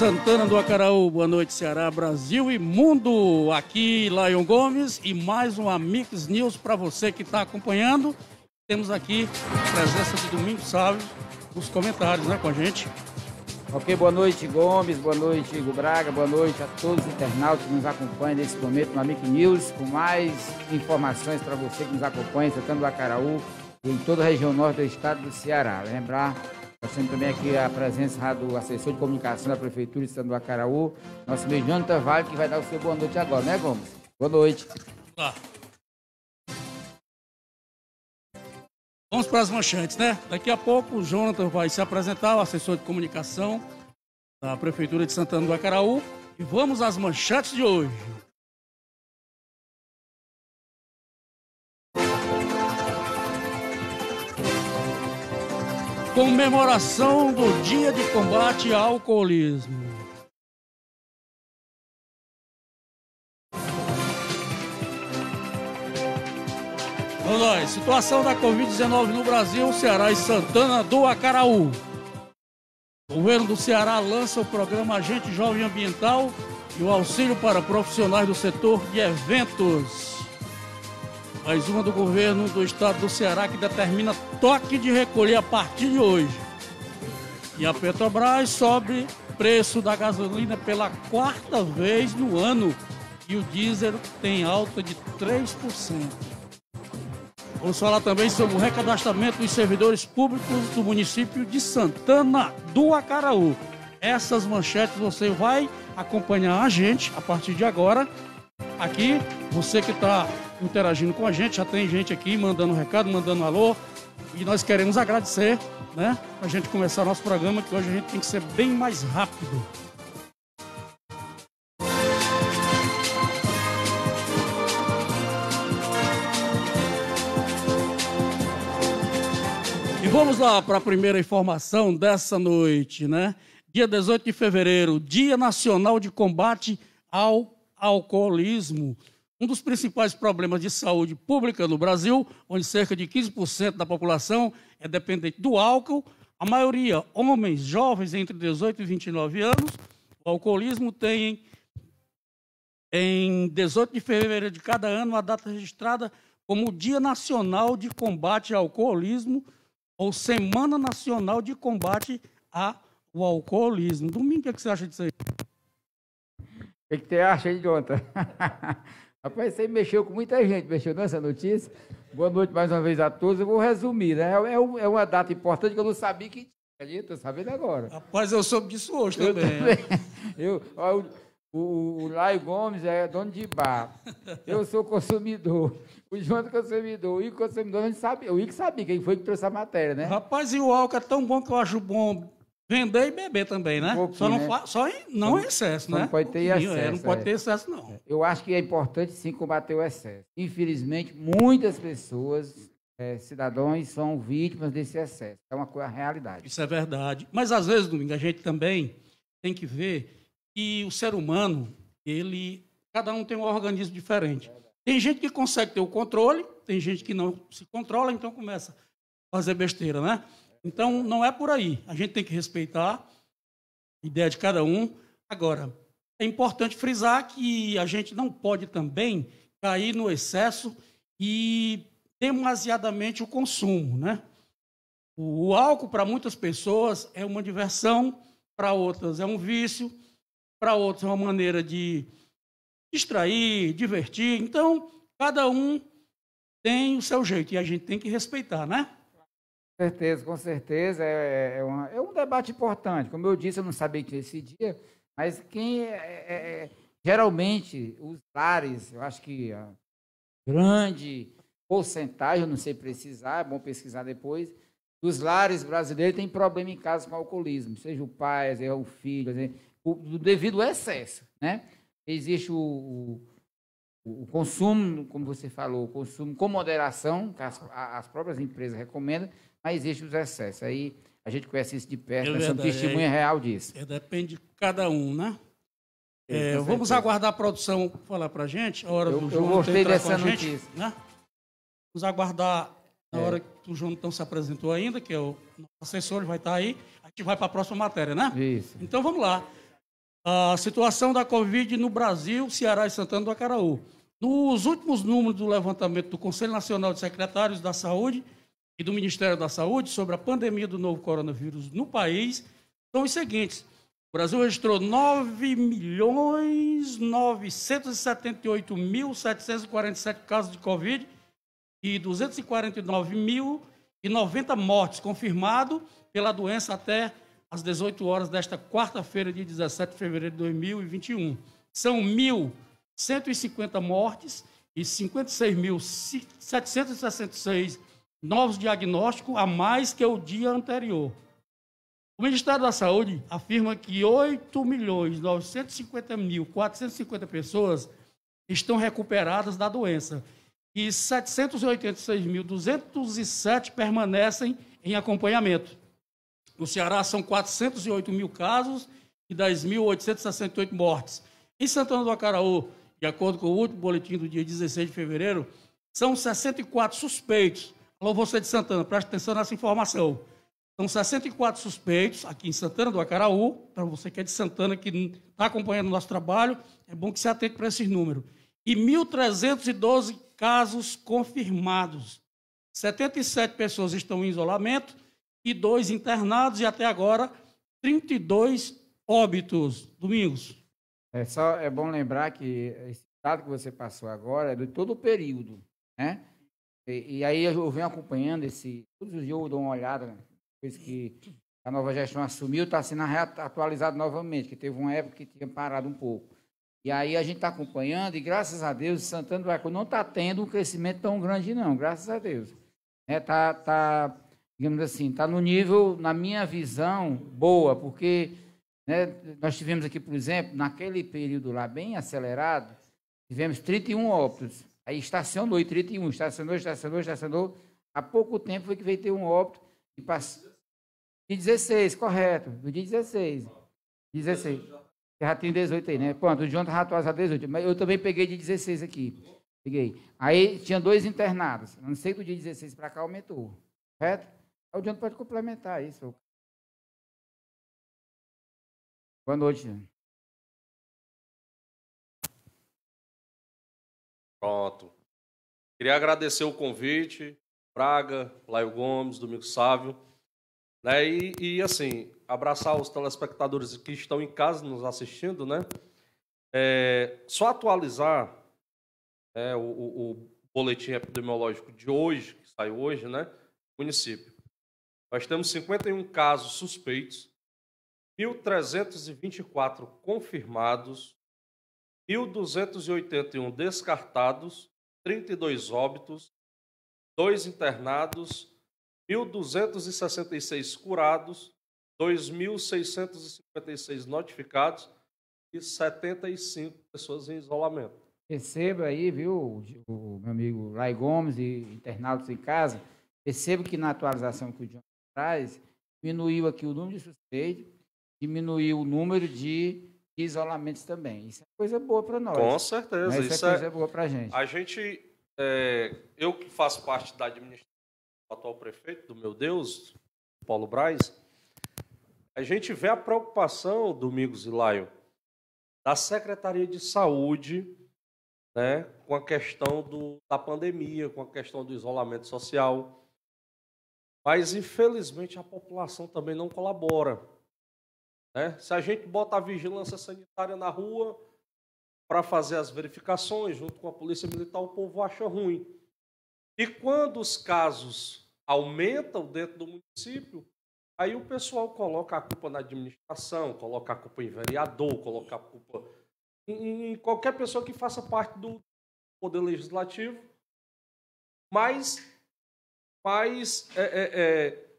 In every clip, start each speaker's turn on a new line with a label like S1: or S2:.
S1: Santana do Acaraú, boa noite Ceará, Brasil e mundo. Aqui Lion Gomes e mais um Amix News para você que está acompanhando. Temos aqui a presença de domingo, sábado,
S2: nos comentários, né, com a gente. Ok, boa noite Gomes, boa noite Igor Braga, boa noite a todos os internautas que nos acompanham nesse momento no Amix News com mais informações para você que nos acompanha, Santana do Acaraú e em toda a região norte do estado do Ceará. Lembrar nós temos também aqui a presença do assessor de comunicação da Prefeitura de do Acaraú, nosso amigo Jonathan Vale, que vai dar o seu boa noite agora, né, Gomes? Boa noite. Olá. Vamos para as manchetes, né? Daqui a pouco o
S1: Jonathan vai se apresentar, o assessor de comunicação da Prefeitura de Santana do Acaraú. E vamos às manchetes de hoje. comemoração do Dia de Combate ao Alcoolismo. Vamos lá, situação da Covid-19 no Brasil, Ceará e Santana do Acaraú. O governo do Ceará lança o programa Agente Jovem Ambiental e o auxílio para profissionais do setor de eventos mais uma do governo do estado do Ceará que determina toque de recolher a partir de hoje. E a Petrobras sobe preço da gasolina pela quarta vez no ano e o diesel tem alta de 3%. Vamos falar também sobre o recadastramento dos servidores públicos do município de Santana do Acaraú. Essas manchetes você vai acompanhar a gente a partir de agora. Aqui, você que está interagindo com a gente. Já tem gente aqui mandando um recado, mandando um alô. E nós queremos agradecer, né? A gente começar nosso programa, que hoje a gente tem que ser bem mais rápido. E vamos lá para a primeira informação dessa noite, né? Dia 18 de fevereiro, Dia Nacional de Combate ao Alcoolismo um dos principais problemas de saúde pública no Brasil, onde cerca de 15% da população é dependente do álcool, a maioria homens jovens entre 18 e 29 anos, o alcoolismo tem em 18 de fevereiro de cada ano a data registrada como o Dia Nacional de Combate ao Alcoolismo ou Semana Nacional de Combate ao Alcoolismo. Domingo, o que é você acha disso aí?
S2: O que é você acha, aí, Jonathan? Rapaz, você mexeu com muita gente, mexeu nessa notícia. Boa noite mais uma vez a todos. Eu vou resumir, né? É, é, é uma data importante que eu não sabia que tinha. Estou sabendo agora. Rapaz, eu soube disso hoje também. Eu, também. Né? eu ó, o, o Laio Gomes é dono de bar. Eu sou consumidor. O João é consumidor. O Ico é consumidor, a gente sabe. O Ico sabia quem foi que trouxe a matéria, né? Rapaz, e o álcool é tão bom que eu acho bom
S1: Vender e beber também, né? Um só não, né? Só em, não em excesso, né? É, não pode ter excesso. É, não pode ter
S2: excesso, não. É. Eu acho que é importante, sim, combater o excesso. Infelizmente, muitas pessoas, é, cidadãos, são vítimas desse excesso. É uma coisa, realidade. Isso
S1: é verdade. Mas, às vezes, Domingo, a gente também tem que ver que o ser humano, ele... Cada um tem um organismo diferente. Tem gente que consegue ter o controle, tem gente que não se controla, então começa a fazer besteira, né? Então, não é por aí. A gente tem que respeitar a ideia de cada um. Agora, é importante frisar que a gente não pode também cair no excesso e demasiadamente o consumo, né? O álcool para muitas pessoas é uma diversão, para outras é um vício, para outras é uma maneira de distrair, divertir. Então, cada um
S2: tem o seu jeito e a gente tem que respeitar, né? Com certeza, com certeza. É, é, é, uma, é, um debate importante. Como eu disse, eu não sabia que esse dia, mas quem é, é, é, geralmente os lares, eu acho que a grande porcentagem, eu não sei precisar, é bom pesquisar depois, dos lares brasileiros tem problema em casa com alcoolismo, seja o pai, seja o filho, seja, o, devido ao excesso, né? Existe o, o, o, consumo, como você falou, o consumo com moderação, que as, as próprias empresas recomendam, mas existe os excessos. Aí a gente conhece isso de perto, é né? testemunha é, real disso.
S1: É, depende de cada um, né? É, vamos aguardar a produção falar para gente. A hora eu, do João eu gostei dessa notícia. Gente, né? Vamos aguardar na é. hora que o João não se apresentou ainda, que é o assessor, ele vai estar aí. A gente vai para a próxima matéria, né? Isso. Então vamos lá. A situação da Covid no Brasil, Ceará e Santana do Acaraú. Nos últimos números do levantamento do Conselho Nacional de Secretários da Saúde, e do Ministério da Saúde sobre a pandemia do novo coronavírus no país são os seguintes. O Brasil registrou 9.978.747 casos de Covid e 249.090 mortes confirmado pela doença até às 18 horas desta quarta-feira, dia 17 de fevereiro de 2021. São 1.150 mortes e 56.766 novos diagnósticos a mais que o dia anterior. O Ministério da Saúde afirma que 8.950.450 milhões mil pessoas estão recuperadas da doença e 786.207 permanecem em acompanhamento. No Ceará são 408 mil casos e 10.868 mortes. Em Santana do Acaraú, de acordo com o último boletim do dia 16 de fevereiro, são 64 suspeitos, Alô, você de Santana, preste atenção nessa informação. São 64 suspeitos aqui em Santana do Acaraú. Para você que é de Santana, que está acompanhando o nosso trabalho, é bom que se atente para esses números. E 1.312 casos confirmados. 77 pessoas estão em isolamento e dois
S2: internados, e até agora 32 óbitos. Domingos. É, só, é bom lembrar que esse dado que você passou agora é de todo o período, né? E, e, aí eu venho acompanhando esse. Todos os dias eu dou uma olhada, né? depois que a nova gestão assumiu, está sendo atualizado novamente, que teve uma época que tinha parado um pouco. E aí a gente está acompanhando, e graças a Deus, Santana do Arco não está tendo um crescimento tão grande, não, graças a Deus. Está, é, tá, tá, digamos assim, está no nível, na minha visão, boa, porque né, nós tivemos aqui, por exemplo, naquele período lá bem acelerado, tivemos 31 óbitos. Aí estacionou em 31, estacionou, estacionou, estacionou. Há pouco tempo foi que veio ter um óbito e passou. Dia 16, correto. No dia 16. 16. já tem 18 aí, né? Pronto, o ontem Ratuaz a 18. Mas eu também peguei de 16 aqui. Peguei. Aí tinha dois internados. Não sei do dia 16 para cá aumentou. Correto? Aí o Jonathan pode complementar isso. Boa noite, Jonathan.
S3: Pronto. Queria agradecer o convite, Braga, Laio Gomes, Domingo Sávio. Né? E, e, assim, abraçar os telespectadores que estão em casa nos assistindo, né? É, só atualizar é, o, o, boletim epidemiológico de hoje, que saiu hoje, né? Município. Nós temos 51 casos suspeitos, 1.324 confirmados 1.281 descartados, 32 óbitos, 2 internados, 1.266 curados, 2.656 notificados e 75 pessoas em isolamento.
S2: Perceba aí, viu, o meu amigo Lai Gomes e internautas em casa, perceba que na atualização que o John traz, diminuiu aqui o número de suspeitos, diminuiu o número de isolamentos também. Isso é
S3: coisa boa para
S2: nós. Com certeza. Né? Isso, é isso, é coisa é... boa para a gente.
S3: A gente, é... eu que faço parte da administração do atual prefeito, do meu Deus, Paulo Braz, a gente vê a preocupação, Domingos e Laio, da Secretaria de Saúde né, com a questão do, da pandemia, com a questão do isolamento social. Mas, infelizmente, a população também não colabora. Né? Se a gente bota a vigilância sanitária na rua para fazer as verificações junto com a polícia militar, o povo acha ruim. E quando os casos aumentam dentro do município, aí o pessoal coloca a culpa na administração, coloca a culpa em vereador, coloca a culpa em, qualquer pessoa que faça parte do poder legislativo. Mas, mas é, é, é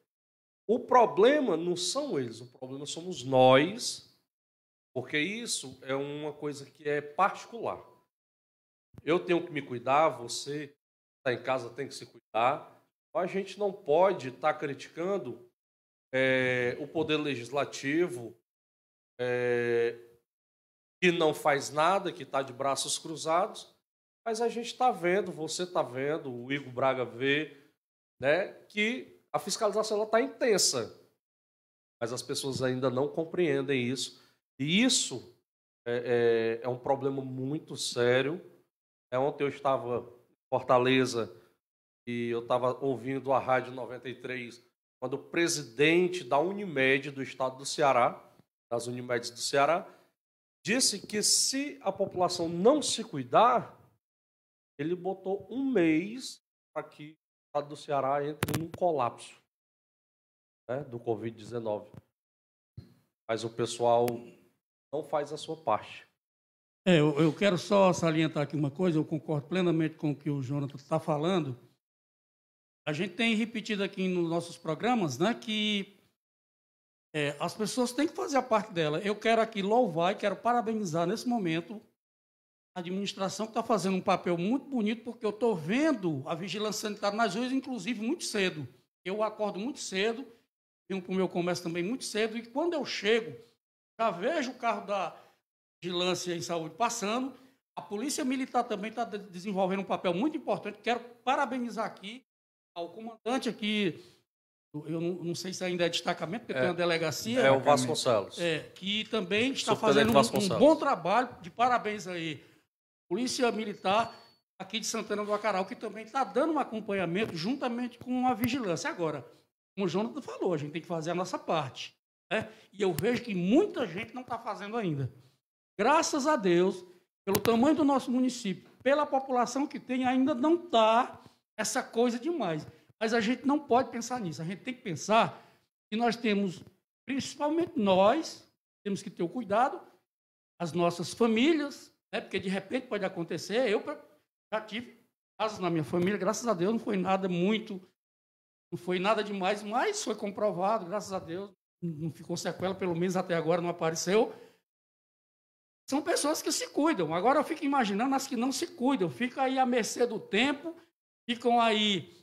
S3: o problema não são eles, o problema somos nós, porque isso é uma coisa que é particular. Eu tenho que me cuidar, você está em casa tem que se cuidar. A gente não pode estar tá criticando é, o poder legislativo é, que não faz nada, que está de braços cruzados, mas a gente está vendo, você está vendo, o Igor Braga vê, né, que a fiscalização está intensa, mas as pessoas ainda não compreendem isso. E isso é, é, é um problema muito sério. É, ontem eu estava em Fortaleza e eu estava ouvindo a Rádio 93, quando o presidente da Unimed do estado do Ceará, das Unimedes do Ceará, disse que se a população não se cuidar, ele botou um mês para que estado do Ceará entre num colapso né, do Covid-19. Mas o pessoal não faz a sua parte.
S1: É, eu, eu, quero só salientar aqui uma coisa, eu concordo plenamente com o que o Jonathan está falando. A gente tem repetido aqui nos nossos programas né, que é, as pessoas têm que fazer a parte dela. Eu quero aqui louvar e quero parabenizar nesse momento a administração está fazendo um papel muito bonito, porque eu estou vendo a vigilância sanitária nas ruas, inclusive muito cedo. Eu acordo muito cedo, venho para o meu comércio também muito cedo, e quando eu chego, já vejo o carro da vigilância em saúde passando. A Polícia Militar também está desenvolvendo um papel muito importante. Quero parabenizar aqui ao comandante aqui, eu não, não sei se ainda é destacamento, porque é, tem uma delegacia. É o Vasconcelos. É, que também está fazendo um, um bom trabalho. De parabéns aí Polícia Militar aqui de Santana do Acarau, que também está dando um acompanhamento juntamente com a vigilância. Agora, como o Jonathan falou, a gente tem que fazer a nossa parte. Né? E eu vejo que muita gente não está fazendo ainda. Graças a Deus, pelo tamanho do nosso município, pela população que tem, ainda não está essa coisa demais. Mas a gente não pode pensar nisso. A gente tem que pensar que nós temos, principalmente nós, temos que ter o cuidado, as nossas famílias, né? Porque de repente pode acontecer. Eu já tive casos na minha família, graças a Deus, não foi nada muito, não foi nada demais, mas foi comprovado, graças a Deus. Não ficou sequela, pelo menos até agora não apareceu. São pessoas que se cuidam. Agora eu fico imaginando as que não se cuidam, ficam aí à mercê do tempo, ficam aí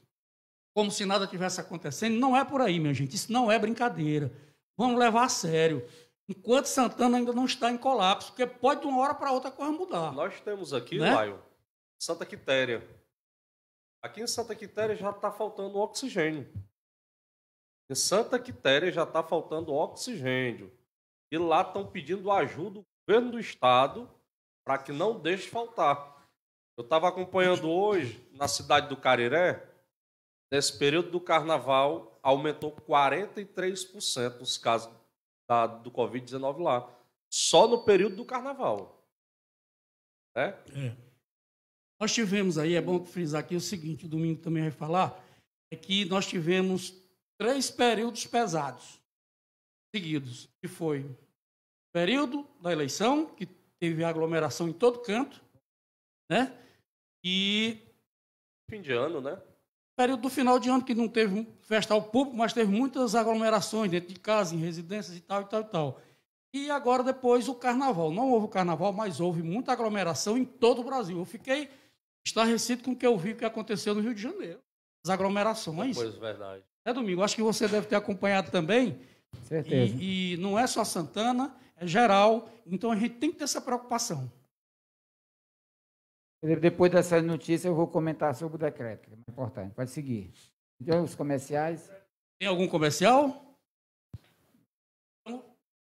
S1: como se nada tivesse acontecendo. Não é por aí, minha gente. Isso não é brincadeira. Vamos levar a sério enquanto Santana ainda não está em colapso, porque pode de uma hora
S3: para outra a coisa mudar. Nós temos aqui, né? Laio, Santa Quitéria. Aqui em Santa Quitéria já está faltando oxigênio. Em Santa Quitéria já está faltando oxigênio. E lá estão pedindo ajuda do governo do estado para que não deixe faltar. Eu estava acompanhando hoje, na cidade do Cariré, nesse período do carnaval, aumentou 43% os casos da, do Covid-19 lá. Só no período do carnaval. Né? É.
S1: Nós tivemos aí, é bom frisar aqui o seguinte, o domingo também vai falar, é que nós tivemos três períodos pesados seguidos, que foi o período da eleição, que teve aglomeração em todo canto, né? E fim de ano, né? Período do final de ano que não teve festa ao público, mas teve muitas aglomerações dentro de casa, em residências e tal, e tal, e tal. E agora depois o carnaval. Não houve o carnaval, mas houve muita aglomeração em todo o Brasil. Eu fiquei estarrecido com o que eu vi que aconteceu no Rio de Janeiro. As aglomerações. Pois, verdade. É, Domingo, acho que você deve ter acompanhado também. Certeza. E, e não é só Santana, é geral. Então a gente tem que ter essa preocupação.
S2: Depois dessa notícia, eu vou comentar sobre o decreto, é importante. Pode seguir. Então, os comerciais. Tem algum comercial?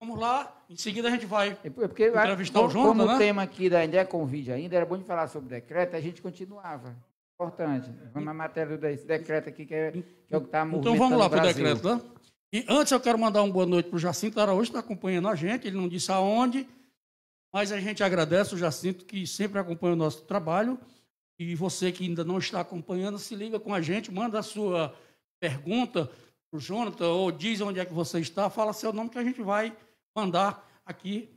S2: Vamos lá, em seguida a gente vai é, é porque, entrevistar como, o Jonathan, Como né? o tema aqui da ainda é convite, ainda, era bom de falar sobre decreto, a gente continuava. Importante. Vamos à matéria desse decreto aqui, que é, que é o que está então, movimentando Então vamos lá para o decreto,
S1: né? E antes eu quero mandar uma boa noite para o Jacinto Araújo, que está acompanhando a gente, ele não disse aonde, mas a gente agradece o Jacinto, que sempre acompanha o nosso trabalho. E você que ainda não está acompanhando, se liga com a gente, manda a sua pergunta para o Jonathan, ou diz onde é que você está, fala seu nome que a gente vai mandar aqui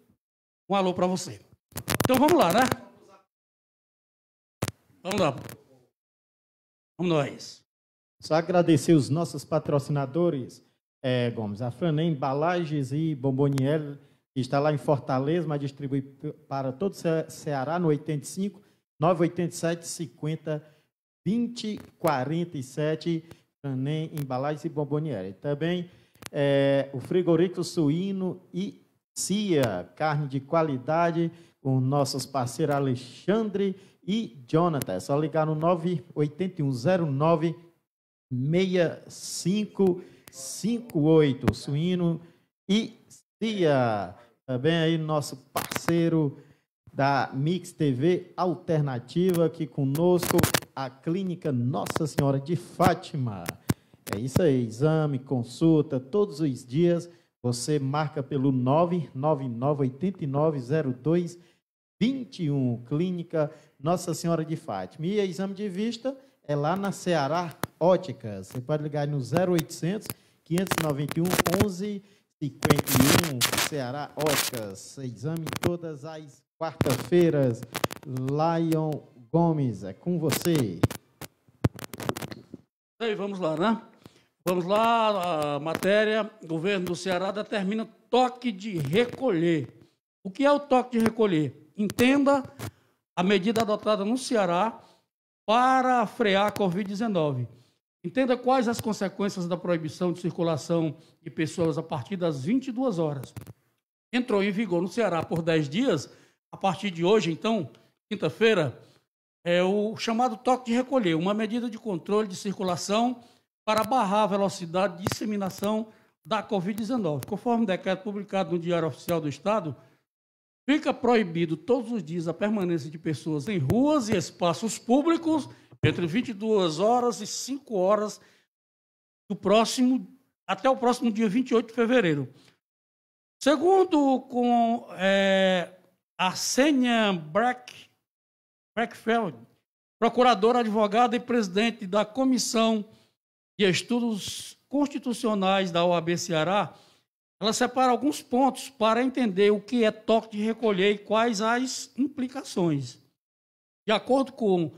S1: um alô para você.
S4: Então vamos lá, né? Vamos lá. Vamos nós. Só agradecer os nossos patrocinadores, é, Gomes, a Fran, Embalagens e Bomboniel está lá em Fortaleza, mas distribui para todo o Ceará no 85 987 50 20 47 Canem, Embalagens e Bomboniere. Também é, o frigorífico suíno e Cia, carne de qualidade, com nossos parceiros Alexandre e Jonathan. É só ligar no 98109 6558, suíno e Cia. Também tá aí nosso parceiro da Mix TV Alternativa aqui conosco, a clínica Nossa Senhora de Fátima. É isso aí, exame, consulta, todos os dias você marca pelo 999-8902-21, Clínica Nossa Senhora de Fátima. E exame de vista é lá na Ceará Óticas. Você pode ligar no 0800 591 11 51, Ceará, Óticas. Exame todas as quartas-feiras. Lion Gomes, é com você.
S1: Aí, vamos lá, né? Vamos lá, a matéria. Governo do Ceará determina toque de recolher. O que é o toque de recolher? Entenda a medida adotada no Ceará para frear a Covid-19 Entenda quais as consequências da proibição de circulação de pessoas a partir das 22 horas. Entrou em vigor no Ceará por 10 dias, a partir de hoje, então, quinta-feira, é o chamado toque de recolher, uma medida de controle de circulação para barrar a velocidade de disseminação da Covid-19. Conforme o decreto publicado no Diário Oficial do Estado, fica proibido todos os dias a permanência de pessoas em ruas e espaços públicos entre 22 horas e 5 horas do próximo até o próximo dia 28 de fevereiro. Segundo com é, Arsenia Breck, Breckfeld, procuradora, advogada e presidente da Comissão de Estudos Constitucionais da OAB Ceará, ela separa alguns pontos para entender o que é toque de recolher e quais as implicações. De acordo com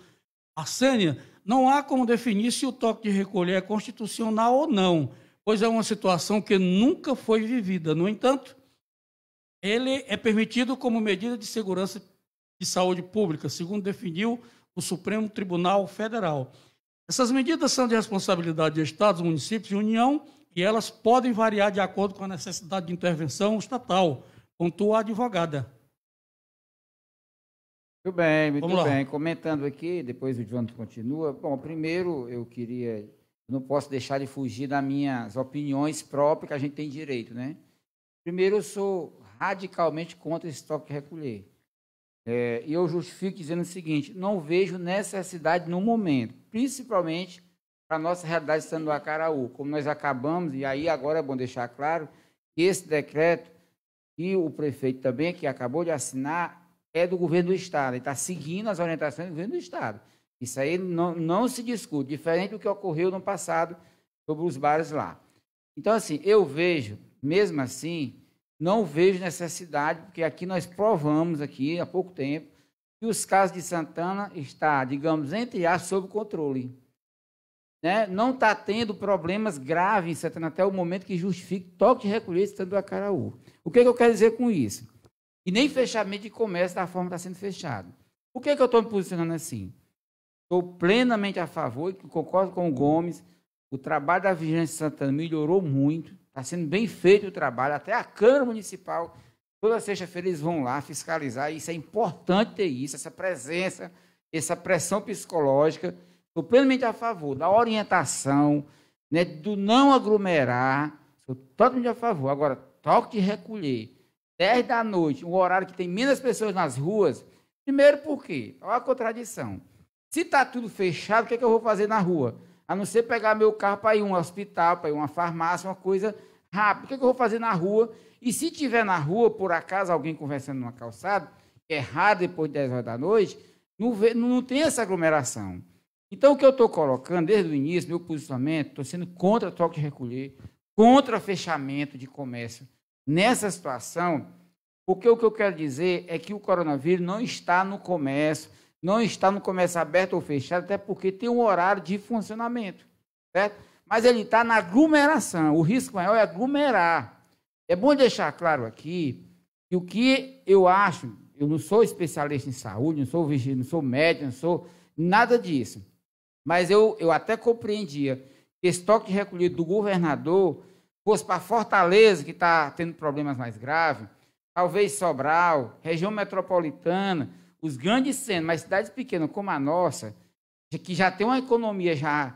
S1: Sênia, não há como definir se o toque de recolher é constitucional ou não, pois é uma situação que nunca foi vivida. No entanto, ele é permitido como medida de segurança e saúde pública, segundo definiu o Supremo Tribunal Federal. Essas medidas são de responsabilidade de estados, municípios e União e elas podem variar de acordo com a necessidade de intervenção estatal, pontua a advogada.
S2: Muito bem, muito Vamos bem. Lá. Comentando aqui, depois o Jonathan continua. Bom, primeiro eu queria. não posso deixar de fugir das minhas opiniões próprias, que a gente tem direito, né? Primeiro, eu sou radicalmente contra esse toque recolher. É, e eu justifico dizendo o seguinte: não vejo necessidade no momento, principalmente para a nossa realidade no Acaraú. Como nós acabamos, e aí agora é bom deixar claro que esse decreto, e o prefeito também, que acabou de assinar, é do governo do Estado, está seguindo as orientações do governo do Estado. Isso aí não, não se discute, diferente do que ocorreu no passado sobre os bares lá. Então, assim, eu vejo, mesmo assim, não vejo necessidade, porque aqui nós provamos aqui há pouco tempo que os casos de Santana está, digamos, entre as sob controle. Né? Não está tendo problemas graves em Santana até o momento que justifique toque de recolher estando a Acaraú. O que, é que eu quero dizer com isso? E nem fechamento de comércio da forma que está sendo fechado. Por que, que eu estou me posicionando assim? Estou plenamente a favor e concordo com o Gomes. O trabalho da Vigilância Santana melhorou muito. Está sendo bem feito o trabalho. Até a Câmara Municipal, toda sexta-feira, eles vão lá fiscalizar. Isso é importante ter isso, essa presença, essa pressão psicológica. Estou plenamente a favor da orientação, né, do não aglomerar. Estou totalmente a favor. Agora, toque de recolher 10 da noite, um horário que tem menos pessoas nas ruas, primeiro por quê? Olha a contradição. Se está tudo fechado, o que, é que eu vou fazer na rua? A não ser pegar meu carro para ir um hospital, para ir uma farmácia, uma coisa rápida. O que, é que eu vou fazer na rua? E se tiver na rua, por acaso, alguém conversando numa calçada, que é raro depois de 10 horas da noite, não, vê, não tem essa aglomeração. Então, o que eu estou colocando desde o início, meu posicionamento, estou sendo contra toque de recolher, contra fechamento de comércio nessa situação, porque o que eu quero dizer é que o coronavírus não está no comércio, não está no comércio aberto ou fechado, até porque tem um horário de funcionamento, certo? Mas ele está na aglomeração. O risco maior é aglomerar. É bom deixar claro aqui que o que eu acho, eu não sou especialista em saúde, não sou vigília, não sou médico, não sou nada disso. Mas eu, eu até compreendia que estoque recolhido do governador fosse para Fortaleza, que está tendo problemas mais graves, talvez Sobral, região metropolitana, os grandes centros, mas cidades pequenas como a nossa, que já tem uma economia já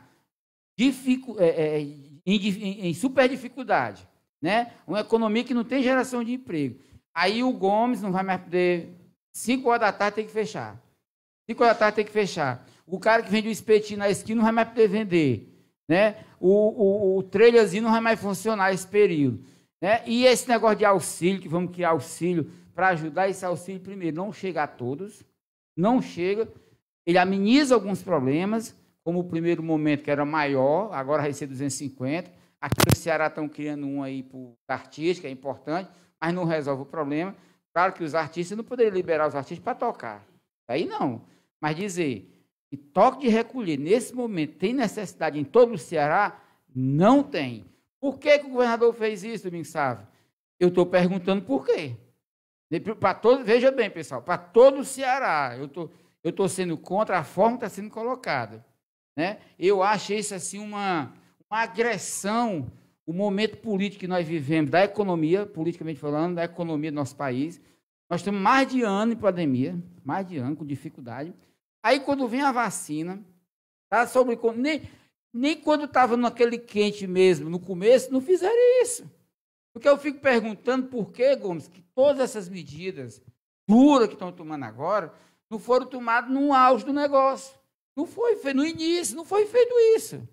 S2: dificu, é, é, em, em, super dificuldade, né? uma economia que não tem geração de emprego. Aí o Gomes não vai mais poder. cinco horas da tarde tem que fechar. 5 horas da tarde tem que fechar. O cara que vende o espetinho na esquina não vai mais poder vender. Né? o, o, o trailerzinho não vai mais funcionar esse período. Né? E esse negócio de auxílio, que vamos criar auxílio para ajudar esse auxílio primeiro, não chega a todos, não chega. Ele ameniza alguns problemas, como o primeiro momento que era maior, agora vai ser 250. Aqui no Ceará estão criando um aí para artista, que é importante, mas não resolve o problema. Claro que os artistas não poderiam liberar os artistas para tocar. Aí não. Mas dizer, e toque de recolher, nesse momento, tem necessidade em todo o Ceará? Não tem. Por que, que o governador fez isso, Domingos Sávio? Eu estou perguntando por quê. Para todo, veja bem, pessoal, para todo o Ceará, eu tô, estou sendo contra a forma que está sendo colocada. Né? Eu acho isso assim uma, uma agressão, o momento político que nós vivemos, da economia, politicamente falando, da economia do nosso país. Nós estamos mais de ano em pandemia, mais de ano, com dificuldade. Aí quando vem a vacina, tá sobre nem, nem quando estava naquele quente mesmo, no começo, não fizeram isso. Porque eu fico perguntando por que, Gomes, que todas essas medidas duras que estão tomando agora não foram tomadas no auge do negócio. Não foi feito no início, não foi feito isso.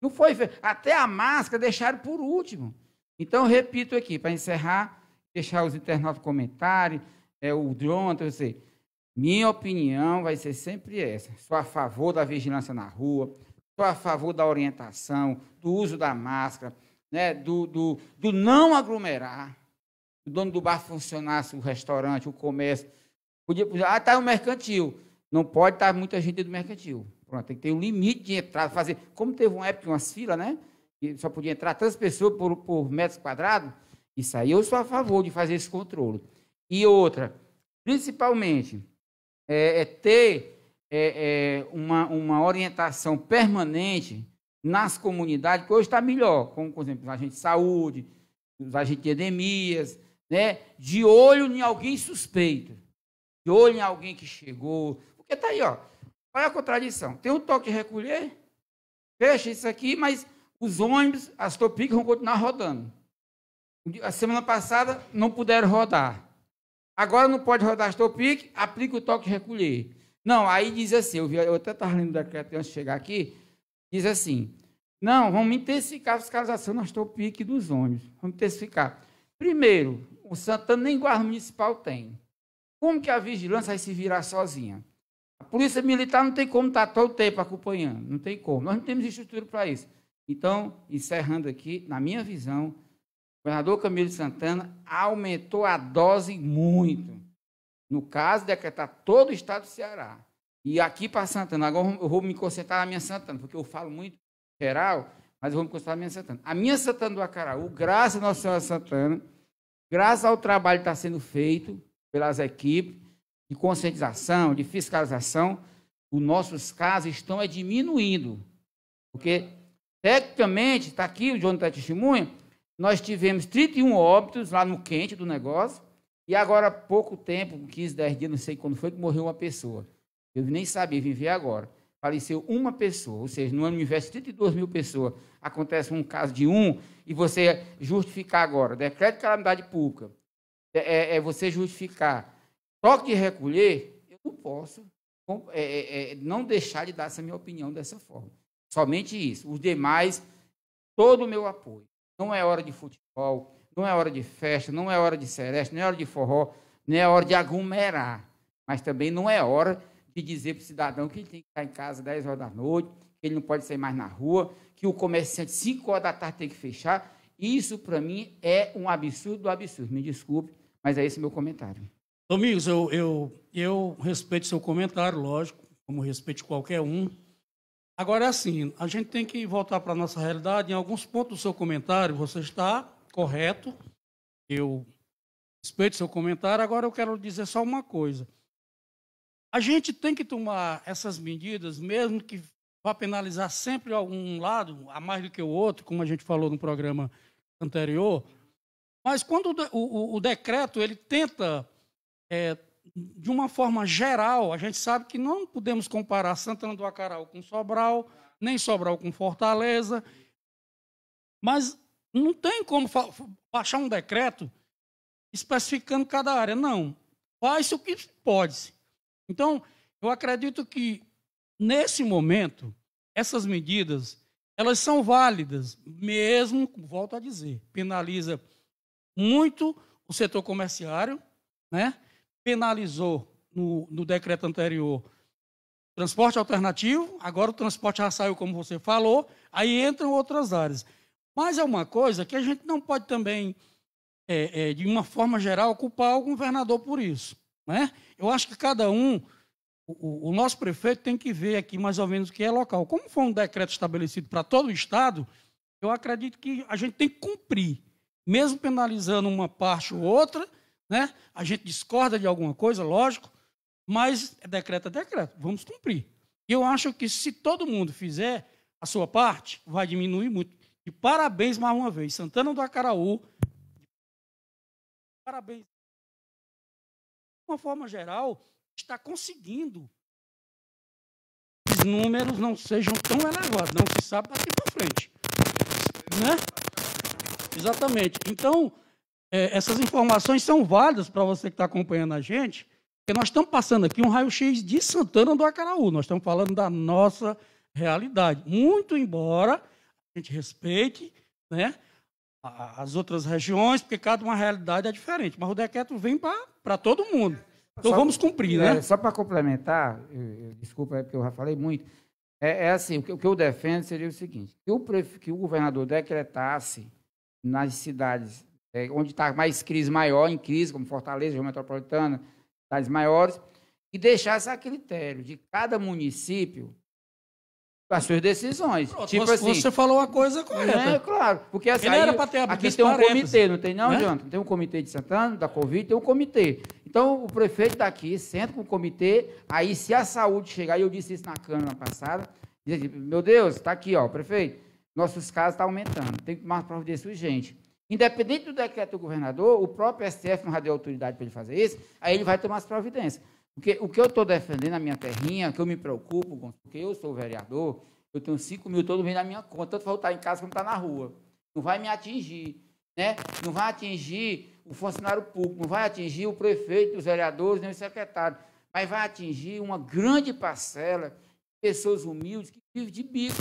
S2: Não foi feito. Até a máscara deixaram por último. Então, repito aqui, para encerrar, deixar os internautas comentarem, é, o drone, então, eu sei. Minha opinião vai ser sempre essa. Sou a favor da vigilância na rua, sou a favor da orientação, do uso da máscara, né, do, do, do não aglomerar. O dono do bar funcionasse, o restaurante, o comércio. Podia, ah, está o mercantil. Não pode estar tá muita gente do mercantil. Pronto, tem que ter um limite de entrada. Fazer, como teve uma época, umas filas, né? Que só podia entrar tantas pessoas por, por metro quadrado. Isso aí eu sou a favor de fazer esse controle. E outra, principalmente, é, é ter é, é, uma, uma orientação permanente nas comunidades, que hoje está melhor, como, por exemplo, os agentes de saúde, os agentes de endemias, né, de olho em alguém suspeito, de olho em alguém que chegou. Porque está aí, ó, olha a contradição. Tem um toque de recolher, fecha isso aqui, mas os ônibus, as topicas vão continuar rodando. A semana passada não puderam rodar. Agora não pode rodar estopique, aplica o toque de recolher. Não, aí diz assim, eu, vi, eu até estava lendo o decreto antes de chegar aqui, diz assim, não, vamos intensificar a fiscalização na estopique dos ônibus. Vamos intensificar. Primeiro, o Santana nem guarda municipal tem. Como que a vigilância vai se virar sozinha? A polícia militar não tem como estar todo o tempo acompanhando, não tem como. Nós não temos estrutura para isso. Então, encerrando aqui, na minha visão, o governador Camilo Santana aumentou a dose muito. No caso, decretar todo o estado do Ceará. E aqui para Santana, agora eu vou me concentrar na minha Santana, porque eu falo muito geral, mas eu vou me concentrar na minha Santana. A minha Santana do Acaraú, graças a Nossa Senhora Santana, graças ao trabalho que está sendo feito pelas equipes de conscientização, de fiscalização, os nossos casos estão é, diminuindo. Porque, tecnicamente, está aqui, o João está testemunha, nós tivemos 31 óbitos lá no quente do negócio, e agora há pouco tempo, 15, 10 dias, não sei quando foi, que morreu uma pessoa. Eu nem sabia, viver agora. Faleceu uma pessoa, ou seja, no ano investe 32 mil pessoas. Acontece um caso de um, e você justificar agora, decreto de calamidade pública, é, é, é você justificar. Toque de recolher, eu não posso é, é, é, não deixar de dar essa minha opinião dessa forma. Somente isso. Os demais, todo o meu apoio. Não é hora de futebol, não é hora de festa, não é hora de celeste, não é hora de forró, não é hora de aglomerar. Mas também não é hora de dizer para o cidadão que ele tem que estar em casa 10 horas da noite, que ele não pode sair mais na rua, que o comerciante 5 horas da tarde tem que fechar. Isso, para mim, é um absurdo do absurdo. Me desculpe, mas é esse meu comentário. Domingos, eu, eu, eu
S1: respeito seu comentário, lógico, como respeito qualquer um. Agora, é assim, a gente tem que voltar para a nossa realidade. Em alguns pontos do seu comentário, você está correto. Eu respeito seu comentário. Agora, eu quero dizer só uma coisa. A gente tem que tomar essas medidas, mesmo que vá penalizar sempre algum lado, a mais do que o outro, como a gente falou no programa anterior. Mas quando o, o, o decreto ele tenta é, de uma forma geral, a gente sabe que não podemos comparar Santana do Acaraú com Sobral, nem Sobral com Fortaleza, mas não tem como baixar um decreto especificando cada área, não. Faz o que pode. Então, eu acredito que nesse momento essas medidas elas são válidas, mesmo, volto a dizer, penaliza muito o setor comerciário, né? penalizou no, no decreto anterior transporte alternativo, agora o transporte já saiu, como você falou, aí entram outras áreas. Mas é uma coisa que a gente não pode também, é, é, de uma forma geral, culpar o governador por isso. Né? Eu acho que cada um, o, o nosso prefeito tem que ver aqui mais ou menos o que é local. Como foi um decreto estabelecido para todo o Estado, eu acredito que a gente tem que cumprir, mesmo penalizando uma parte ou outra, né? A gente discorda de alguma coisa, lógico, mas é decreto é decreto, vamos cumprir. Eu acho que se todo mundo fizer a sua parte, vai diminuir muito. E parabéns mais uma vez, Santana do Acaraú. Parabéns. De uma forma geral, está conseguindo
S2: que os números não sejam tão elevados, não
S1: se sabe daqui para frente. Né? Exatamente. Então, é, essas informações são válidas para você que está acompanhando a gente, porque nós estamos passando aqui um raio-x de Santana do Acaraú, nós estamos falando da nossa realidade. Muito embora a gente respeite né, as outras regiões, porque cada uma realidade é diferente, mas o decreto vem para todo mundo. Então só, vamos cumprir, né? É, só
S2: para complementar, eu, eu, desculpa, é porque eu já falei muito. É, é assim, o que, o que, eu defendo seria o seguinte: que o, que o governador decretasse nas cidades é, onde está mais crise maior, em crise, como Fortaleza, região metropolitana, cidades maiores, e deixar a critério de cada município as suas decisões. Pronto, tipo você, assim, você falou uma coisa correta. É, claro. Porque essa aí, era ter aqui tem um comitê, não tem não, né? Tem um comitê de Santana, da Covid, tem um comitê. Então, o prefeito daqui senta com o comitê, aí se a saúde chegar, e eu disse isso na Câmara passada, diz assim, meu Deus, está aqui, ó, prefeito, nossos casos estão tá aumentando, tem que tomar providência urgente. Independente do decreto do governador, o próprio STF não vai ter autoridade para ele fazer isso, aí ele vai tomar as providências. Porque o que eu estou defendendo na minha terrinha, que eu me preocupo, porque eu sou vereador, eu tenho 5 mil todo mês na minha conta, tanto faltar em casa como estar tá na rua. Não vai me atingir. Né? Não vai atingir o funcionário público, não vai atingir o prefeito, os vereadores, nem o secretário, mas vai atingir uma grande parcela de pessoas humildes que vivem de bico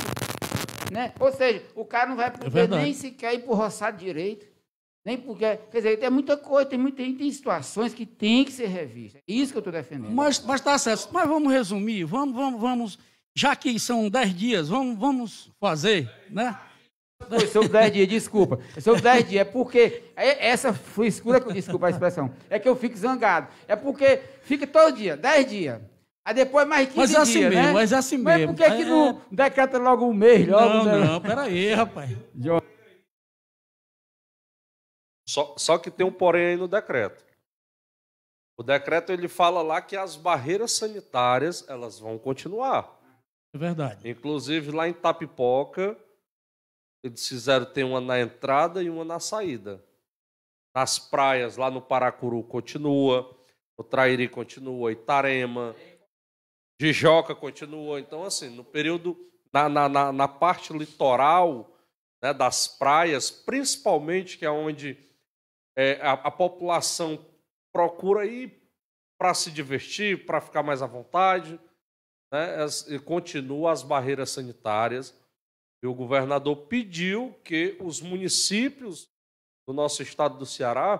S2: né? Ou seja, o cara não vai poder é nem sequer ir para o roçado direito. Nem porque, quer dizer, tem muita coisa, tem, muita, tem situações que tem que ser revista. É isso que eu estou defendendo. Mas está certo. Mas vamos resumir, vamos, vamos, vamos. Já que são 10 dias, vamos, vamos fazer, né? Sou 10 dias, desculpa. É Sou 10 dias, é porque. É, essa frescura que eu desculpa a expressão. É que eu fico zangado. É porque fica todo dia, 10 dias. Aí depois mais 15 mas é assim dias, né? mesmo, né? Mas é assim mas mesmo. Mas por que, é... que não é. decreta logo um mês?
S1: Logo, não, né? não,
S2: peraí, rapaz.
S3: Só, só que tem um porém aí no decreto. O decreto ele fala lá que as barreiras sanitárias elas vão continuar. É verdade. Inclusive lá em Tapipoca, eles fizeram tem uma na entrada e uma na saída. Nas praias lá no Paracuru continua, o Trairi continua, Itarema de Joca continuou. Então, assim, no período, na, na, na, na parte litoral né, das praias, principalmente que é onde é, a, a, população procura ir para se divertir, para ficar mais à vontade, né, as, e continua as barreiras sanitárias. E o governador pediu que os municípios do nosso estado do Ceará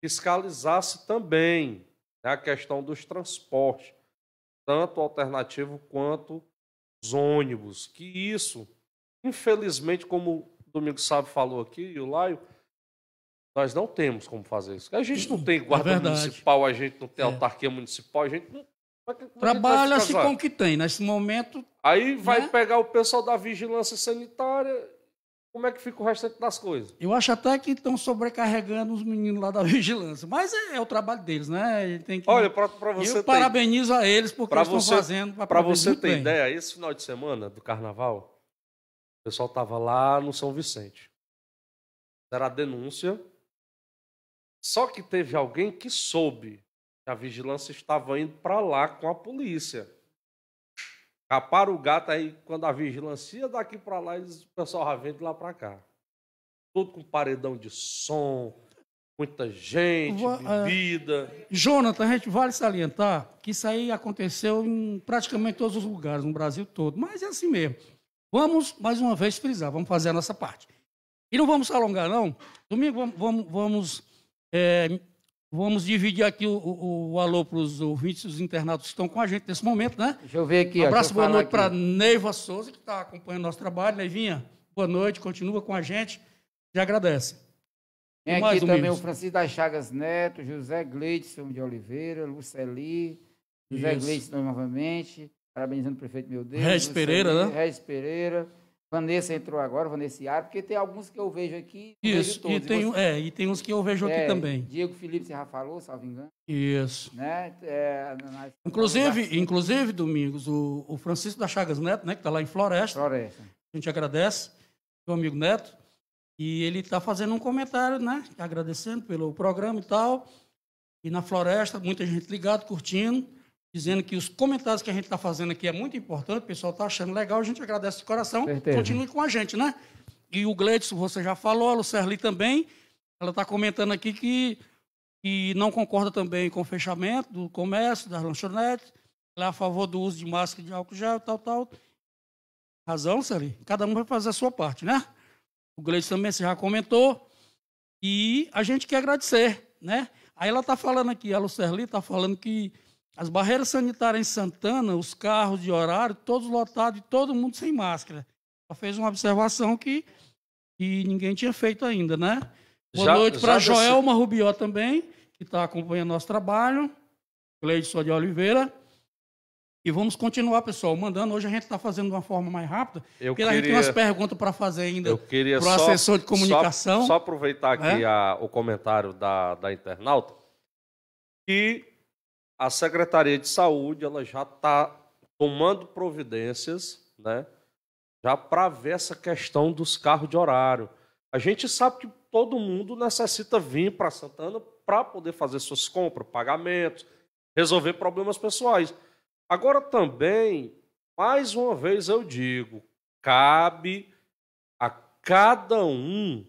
S3: fiscalizassem também né, a questão dos transportes tanto alternativo quanto os ônibus. Que isso, infelizmente, como o Domingo Sábio falou aqui, e o Laio, nós não temos como fazer isso. A gente não tem é guarda é municipal, a gente não tem é. autarquia municipal, a gente não. É é Trabalha-se com o
S1: que tem. Nesse momento.
S3: Aí vai né? pegar o pessoal da vigilância sanitária como é que fica o restante das coisas?
S1: Eu acho até que estão sobrecarregando os meninos lá da vigilância, mas é, é o trabalho deles, né? Tem que... Olha, para você. Eu tem... parabenizo a eles por eles estão fazendo. Para você ter bem.
S3: ideia, esse final de semana do carnaval, o pessoal estava lá no São Vicente. Era a denúncia. Só que teve alguém que soube que a vigilância estava indo para lá com a polícia. Capar o gato aí, quando a vigilância daqui para lá, o pessoal já de lá para cá. Tudo com paredão de som, muita gente, Vou, é, bebida.
S1: Jonathan, a gente vale salientar que isso aí aconteceu em praticamente todos os lugares, no Brasil todo, mas é assim mesmo. Vamos, mais uma vez, frisar, vamos fazer a nossa parte. E não vamos alongar, não. Domingo vamos, vamos, vamos é, Vamos dividir aqui o, o, o alô para os ouvintes, os internados que estão com a gente nesse momento, né? Deixa eu ver aqui. Um abraço, boa noite para Neiva Souza, que está acompanhando nosso trabalho. Neivinha, boa noite, continua com a gente. Já agradece.
S2: Tem aqui mais, também o Francisco das Chagas Neto, José Gleidson de Oliveira, Luceli, José Gleidson novamente, parabenizando o prefeito meu Deus. Regis Pereira, né? Regis Pereira. Vanessa entrou agora, Vanessa porque tem alguns que eu vejo aqui. Isso, vejo e, tem, e você... é,
S1: e tem uns que eu vejo é, aqui também. Diego
S2: Felipe já falou, salvo engano.
S1: Isso.
S2: Né? É, na...
S1: inclusive, inclusive, Domingos, o, o, Francisco da Chagas Neto, né, que está lá em Floresta. Floresta. A gente agradece, meu amigo Neto. E ele está fazendo um comentário, né? Agradecendo pelo programa e tal. E na Floresta, muita gente ligada, curtindo dizendo que os comentários que a gente está fazendo aqui é muito importante, o pessoal está achando legal, a gente agradece de coração. Certeza. Continue com a gente, né? E o Gleidson, você já falou, a Lucerli também, ela está comentando aqui que, que não concorda também com o fechamento do comércio, das lanchonetes, ela é a favor do uso de máscara de álcool gel, tal, tal. Razão, Lucerli? Cada um vai fazer a sua parte, né? O Gleidson também, você já comentou. E a gente quer agradecer, né? Aí ela está falando aqui, a Lucerli está falando que as barreiras sanitárias em Santana, os carros de horário, todos lotados e todo mundo sem máscara. Só fez uma observação que, que ninguém tinha feito ainda, né?
S4: Boa já, noite para Joelma
S1: Rubió também, que está acompanhando nosso trabalho. Cleidson de Oliveira. E vamos continuar, pessoal, mandando. Hoje a gente está fazendo de uma forma mais rápida, eu porque queria, a gente tem umas perguntas para fazer ainda para o assessor de comunicação. Só, só
S3: aproveitar aqui né? a, o comentário da, da internauta. E a Secretaria de Saúde ela já está tomando providências, né, já para ver essa questão dos carros de horário. A gente sabe que todo mundo necessita vir para Santana para poder fazer suas compras, pagamentos, resolver problemas pessoais. Agora também, mais uma vez eu digo, cabe a cada um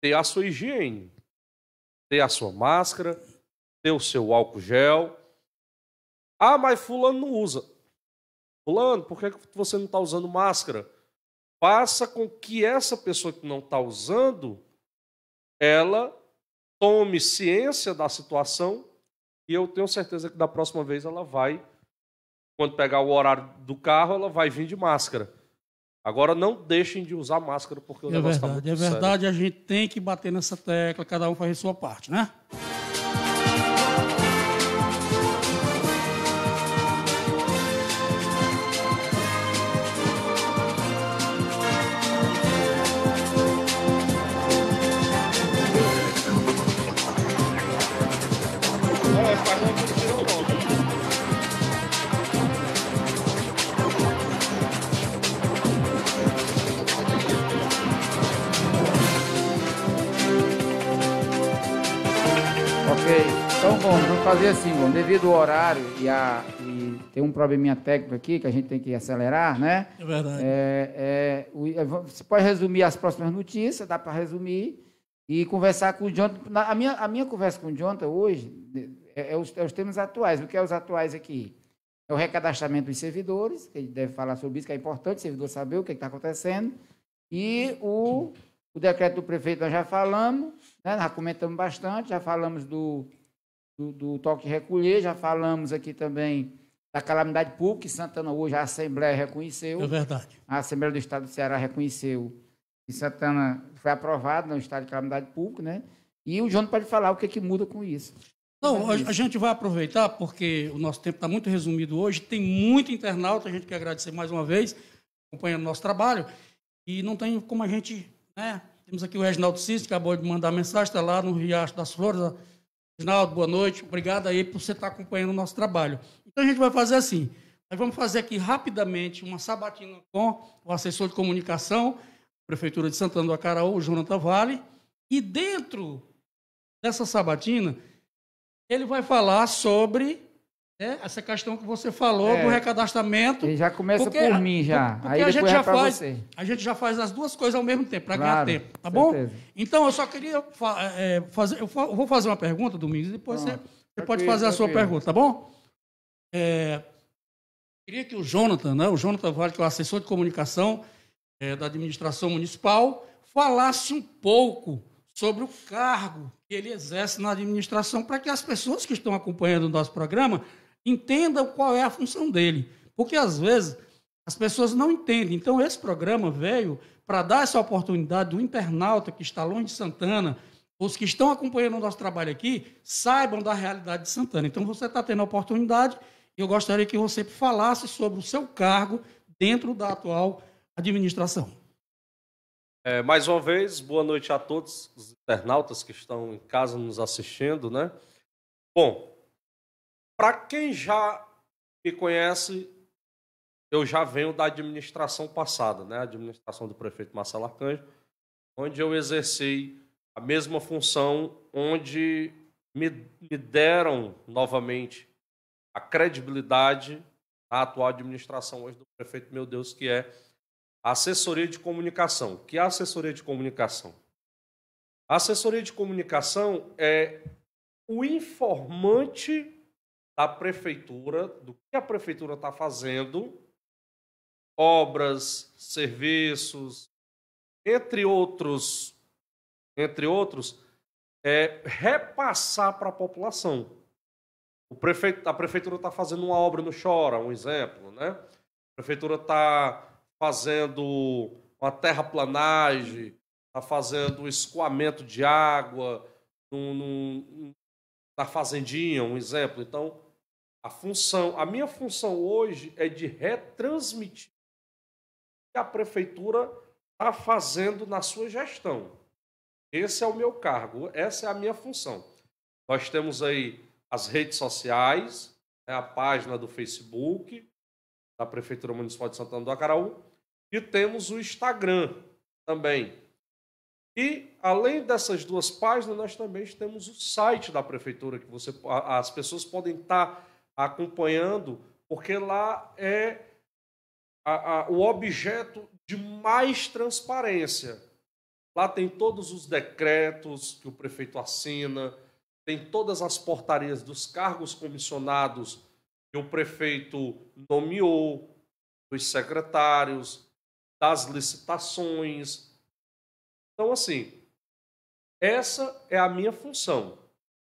S3: ter a sua higiene, ter a sua máscara, ter o seu álcool gel. Ah, mas fulano não usa. Fulano, por que você não está usando máscara? Faça com que essa pessoa que não está usando, ela tome ciência da situação e eu tenho certeza que da próxima vez ela vai, quando pegar o horário do carro, ela vai vir de máscara. Agora não deixem de usar máscara porque o é negócio está muito É verdade,
S1: sério. a gente tem que bater nessa tecla, cada um faz a sua parte, né?
S2: fazer assim, bom, devido ao horário e, a, e tem um probleminha técnico aqui que a gente tem que acelerar, né?
S5: É
S4: verdade.
S2: É, é, é você pode resumir as próximas notícias, dá para resumir, e conversar com o Jonathan. A minha, a minha conversa com o Jonathan hoje é, é, os, é os temas atuais. O que é os atuais aqui? É o recadastramento dos servidores, que a gente deve falar sobre isso, que é importante o servidor saber o que é está acontecendo, e o, o decreto do prefeito nós já falamos, né? já comentamos bastante, já falamos do do, do toque recolher, já falamos aqui também da calamidade pública, que Santana hoje a Assembleia reconheceu. É verdade. A Assembleia do Estado do Ceará reconheceu que Santana foi aprovado no estado de calamidade pública, né? E o João pode falar o que, é que muda com isso. Não, é a,
S1: gente vai aproveitar, porque o nosso tempo está muito resumido hoje, tem muito internauta, a gente quer agradecer mais uma vez, acompanhando o nosso trabalho, e não tem como a gente. Né? Temos aqui o Reginaldo Cícero, que acabou de mandar mensagem, está lá no Riacho das Flores, Ginaldo, boa noite. Obrigado aí por você estar acompanhando o nosso trabalho. Então a gente vai fazer assim. Nós vamos fazer aqui rapidamente uma sabatina com o assessor de comunicação, Prefeitura de Santana do Acaraú, o Jonathan Vale. E dentro dessa sabatina, ele vai falar sobre é, essa questão que você falou é. do recadastramento.
S2: ele já começa porque, por mim, já. Porque Aí a gente já, é faz, você.
S1: a gente já faz as duas coisas ao mesmo tempo, para claro, ganhar tempo, tá certeza. bom? Então, eu só queria é, é, fazer. Eu vou fazer uma pergunta, Domingos, e depois Pronto. você, você pode fazer a sua pergunta, tá bom? É, queria que o Jonathan, né, o Jonathan Vale, que é o assessor de comunicação é, da administração municipal, falasse um pouco sobre o cargo que ele exerce na administração, para que as pessoas que estão acompanhando o nosso programa entenda qual é a função dele. Porque, às vezes, as pessoas não entendem. Então, esse programa veio para dar essa oportunidade do internauta que está longe de Santana, os que estão acompanhando o nosso trabalho aqui, saibam da realidade de Santana. Então, você está tendo a oportunidade, eu gostaria que você falasse sobre o seu cargo dentro da atual administração.
S3: É, mais uma vez, boa noite a todos os internautas que estão em casa nos assistindo, né? Bom, para quem já me conhece, eu já venho da administração passada, né? A administração do prefeito Marcelo Arcanjo, onde eu exerci a mesma função, onde me, me deram novamente a credibilidade na atual administração hoje do prefeito, meu Deus, que é a assessoria de comunicação. O que é a assessoria de comunicação? A assessoria de comunicação é o informante da prefeitura, do que a prefeitura está fazendo, obras, serviços, entre outros, entre outros, é, repassar para a população. O prefeito, a prefeitura está fazendo uma obra no Chora, um exemplo, né? A prefeitura está fazendo uma terraplanagem, está fazendo escoamento de água no na fazendinha, um exemplo. Então, a função, a minha função hoje é de retransmitir o que a prefeitura está fazendo na sua gestão. Esse é o meu cargo, essa é a minha função. Nós temos aí as redes sociais, né, a página do Facebook da Prefeitura Municipal de Santana do Acaraú e temos o Instagram também. E além dessas duas páginas, nós também temos o site da prefeitura que você as pessoas podem estar tá acompanhando, porque lá é a, a, o objeto de mais transparência. Lá tem todos os decretos que o prefeito assina, tem todas as portarias dos cargos comissionados que o prefeito nomeou, dos secretários, das licitações. Então, assim, essa é a minha função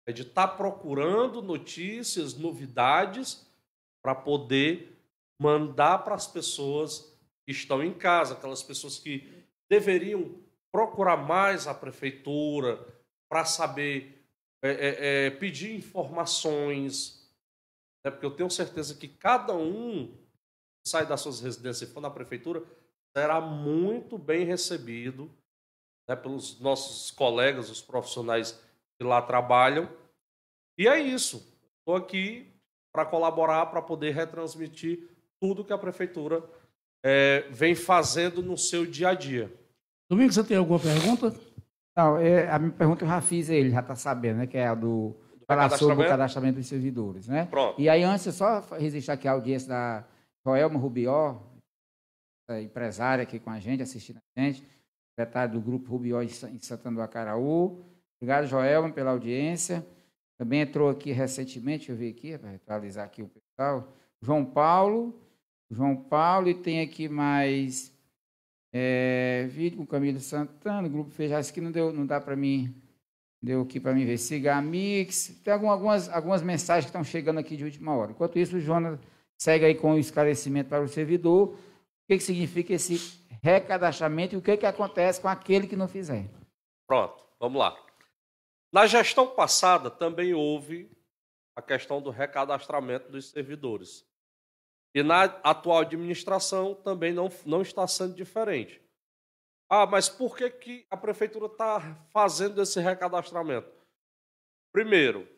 S3: é de estar tá procurando notícias, novidades, para poder mandar para as pessoas que estão em casa, aquelas pessoas que deveriam procurar mais a prefeitura para saber, é, é, é, pedir informações, né? porque eu tenho certeza que cada um que sai das suas residências e for na prefeitura será muito bem recebido né, pelos nossos colegas, os profissionais que lá trabalham. E é isso. Estou aqui para colaborar, para poder retransmitir tudo que a prefeitura é, vem fazendo no seu dia a dia.
S2: Domingos, você tem alguma pergunta? Não, é, a minha pergunta eu já fiz, ele já está sabendo, né? Que é a do, do falar sobre o cadastramento dos servidores, né? Pronto. E aí, antes, eu só resistir aqui a audiência da Joelma Rubió, empresária aqui com a gente, assistindo a gente, secretária do Grupo Rubió em Santana do Acaraú, Obrigado, Joel, pela audiência. Também entrou aqui recentemente, eu ver aqui, para atualizar aqui o pessoal. João Paulo. João Paulo, e tem aqui mais é, vídeo com Camilo Santana, grupo Feijás, que não, deu, não dá para mim, deu aqui para mim ver. mix. tem algumas, algumas mensagens que estão chegando aqui de última hora. Enquanto isso, o Jonas segue aí com o esclarecimento para o servidor. O que, que significa esse recadastramento e o que, que acontece com aquele que não fizer?
S3: Pronto, vamos lá. Na gestão passada também houve a questão do recadastramento dos servidores. E na atual administração também não, não está sendo diferente. Ah, mas por que, que a prefeitura está fazendo esse recadastramento? Primeiro,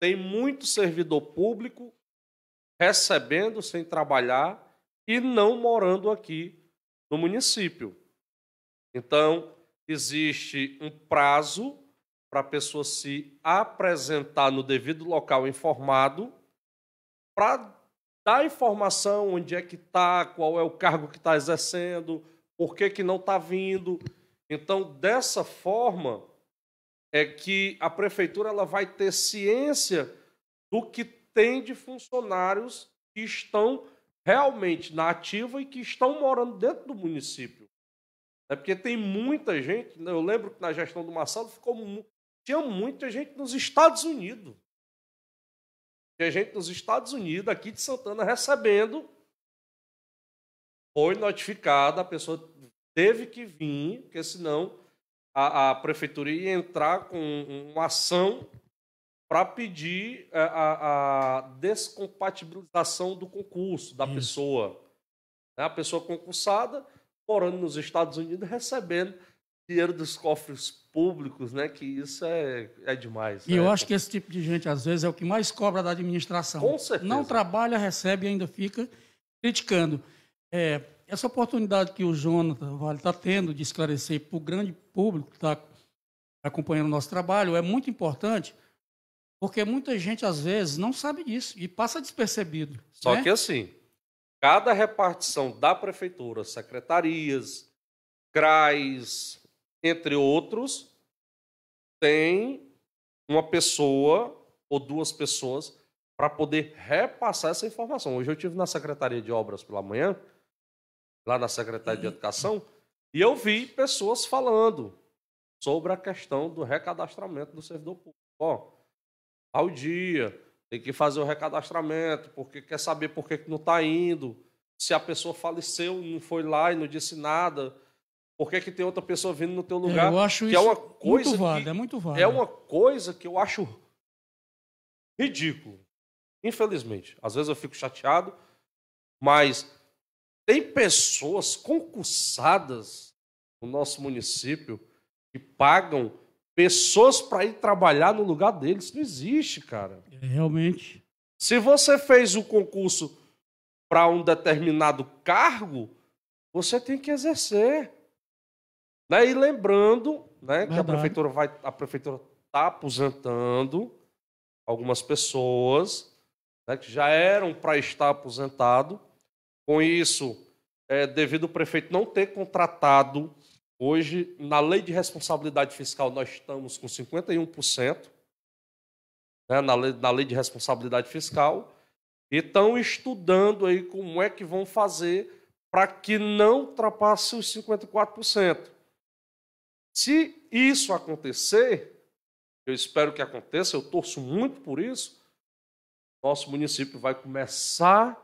S3: tem muito servidor público recebendo sem trabalhar e não morando aqui no município. Então, existe um prazo para a pessoa se apresentar no devido local informado para dar informação onde é que está, qual é o cargo que está exercendo, por que, que não está vindo. Então, dessa forma, é que a prefeitura ela vai ter ciência do que tem de funcionários que estão realmente na ativa e que estão morando dentro do município. É porque tem muita gente. Né, eu lembro que na gestão do Marcelo ficou tinha muita gente nos Estados Unidos. Tinha gente nos Estados Unidos, aqui de Santana, recebendo. Foi notificada, a pessoa teve que vir, porque senão a, a prefeitura ia entrar com uma ação para pedir é, a, a, descompatibilização do concurso da Isso. pessoa. Né, a pessoa concursada, morando nos Estados Unidos, recebendo dinheiro dos cofres públicos, né? Que isso é, é demais. E né? eu acho
S1: que esse tipo de gente, às vezes, é o que mais cobra da administração. Com certeza. Não trabalha, recebe e ainda fica criticando. É, essa oportunidade que o Jonathan Vale está tendo de esclarecer para o grande público que está acompanhando o nosso trabalho é muito importante, porque muita gente, às vezes, não sabe disso e passa despercebido. Só né? que
S3: assim, cada repartição da prefeitura, secretarias, CRAs, entre outros, tem uma pessoa ou duas pessoas para poder repassar essa informação. Hoje eu tive na Secretaria de Obras pela manhã, lá na Secretaria de uhum. Educação, e eu vi pessoas falando sobre a questão do recadastramento do servidor público. Ó, ao dia, tem que fazer o recadastramento, porque quer saber por que não está indo, se a pessoa faleceu, não foi lá e não disse nada, por que, que tem outra pessoa vindo no teu é, lugar? É, eu acho que é isso é uma coisa muito válido,
S1: que, é muito vaga. É uma
S3: coisa que eu acho ridículo. Infelizmente. Às vezes eu fico chateado, mas tem pessoas concursadas no nosso município que pagam pessoas para ir trabalhar no lugar deles. Não existe, cara. É, realmente. Se você fez o um concurso para um determinado cargo, você tem que exercer. Né? E lembrando né, que a prefeitura vai. A prefeitura está aposentando algumas pessoas né, que já eram para estar aposentado. Com isso, é, devido ao prefeito não ter contratado, hoje, na lei de responsabilidade fiscal, nós estamos com 51%. Né, na, lei, na lei de responsabilidade fiscal, e estão estudando aí como é que vão fazer para que não ultrapasse os 54%. Se isso acontecer, eu espero que aconteça, eu torço muito por isso, nosso município vai começar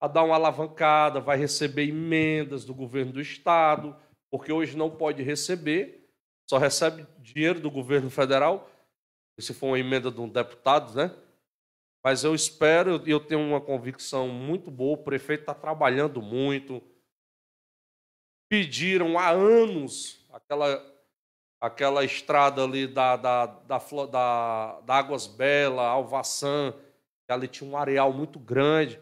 S3: a dar uma alavancada, vai receber emendas do governo do estado, porque hoje não pode receber, só recebe dinheiro do governo federal, se for uma emenda de um deputado, né? Mas eu espero, eu tenho uma convicção muito boa, o prefeito está trabalhando muito. Pediram há anos aquela, aquela estrada ali da, da, da, da, da Águas Bela, Alvaçã, que ali tinha um areal muito grande.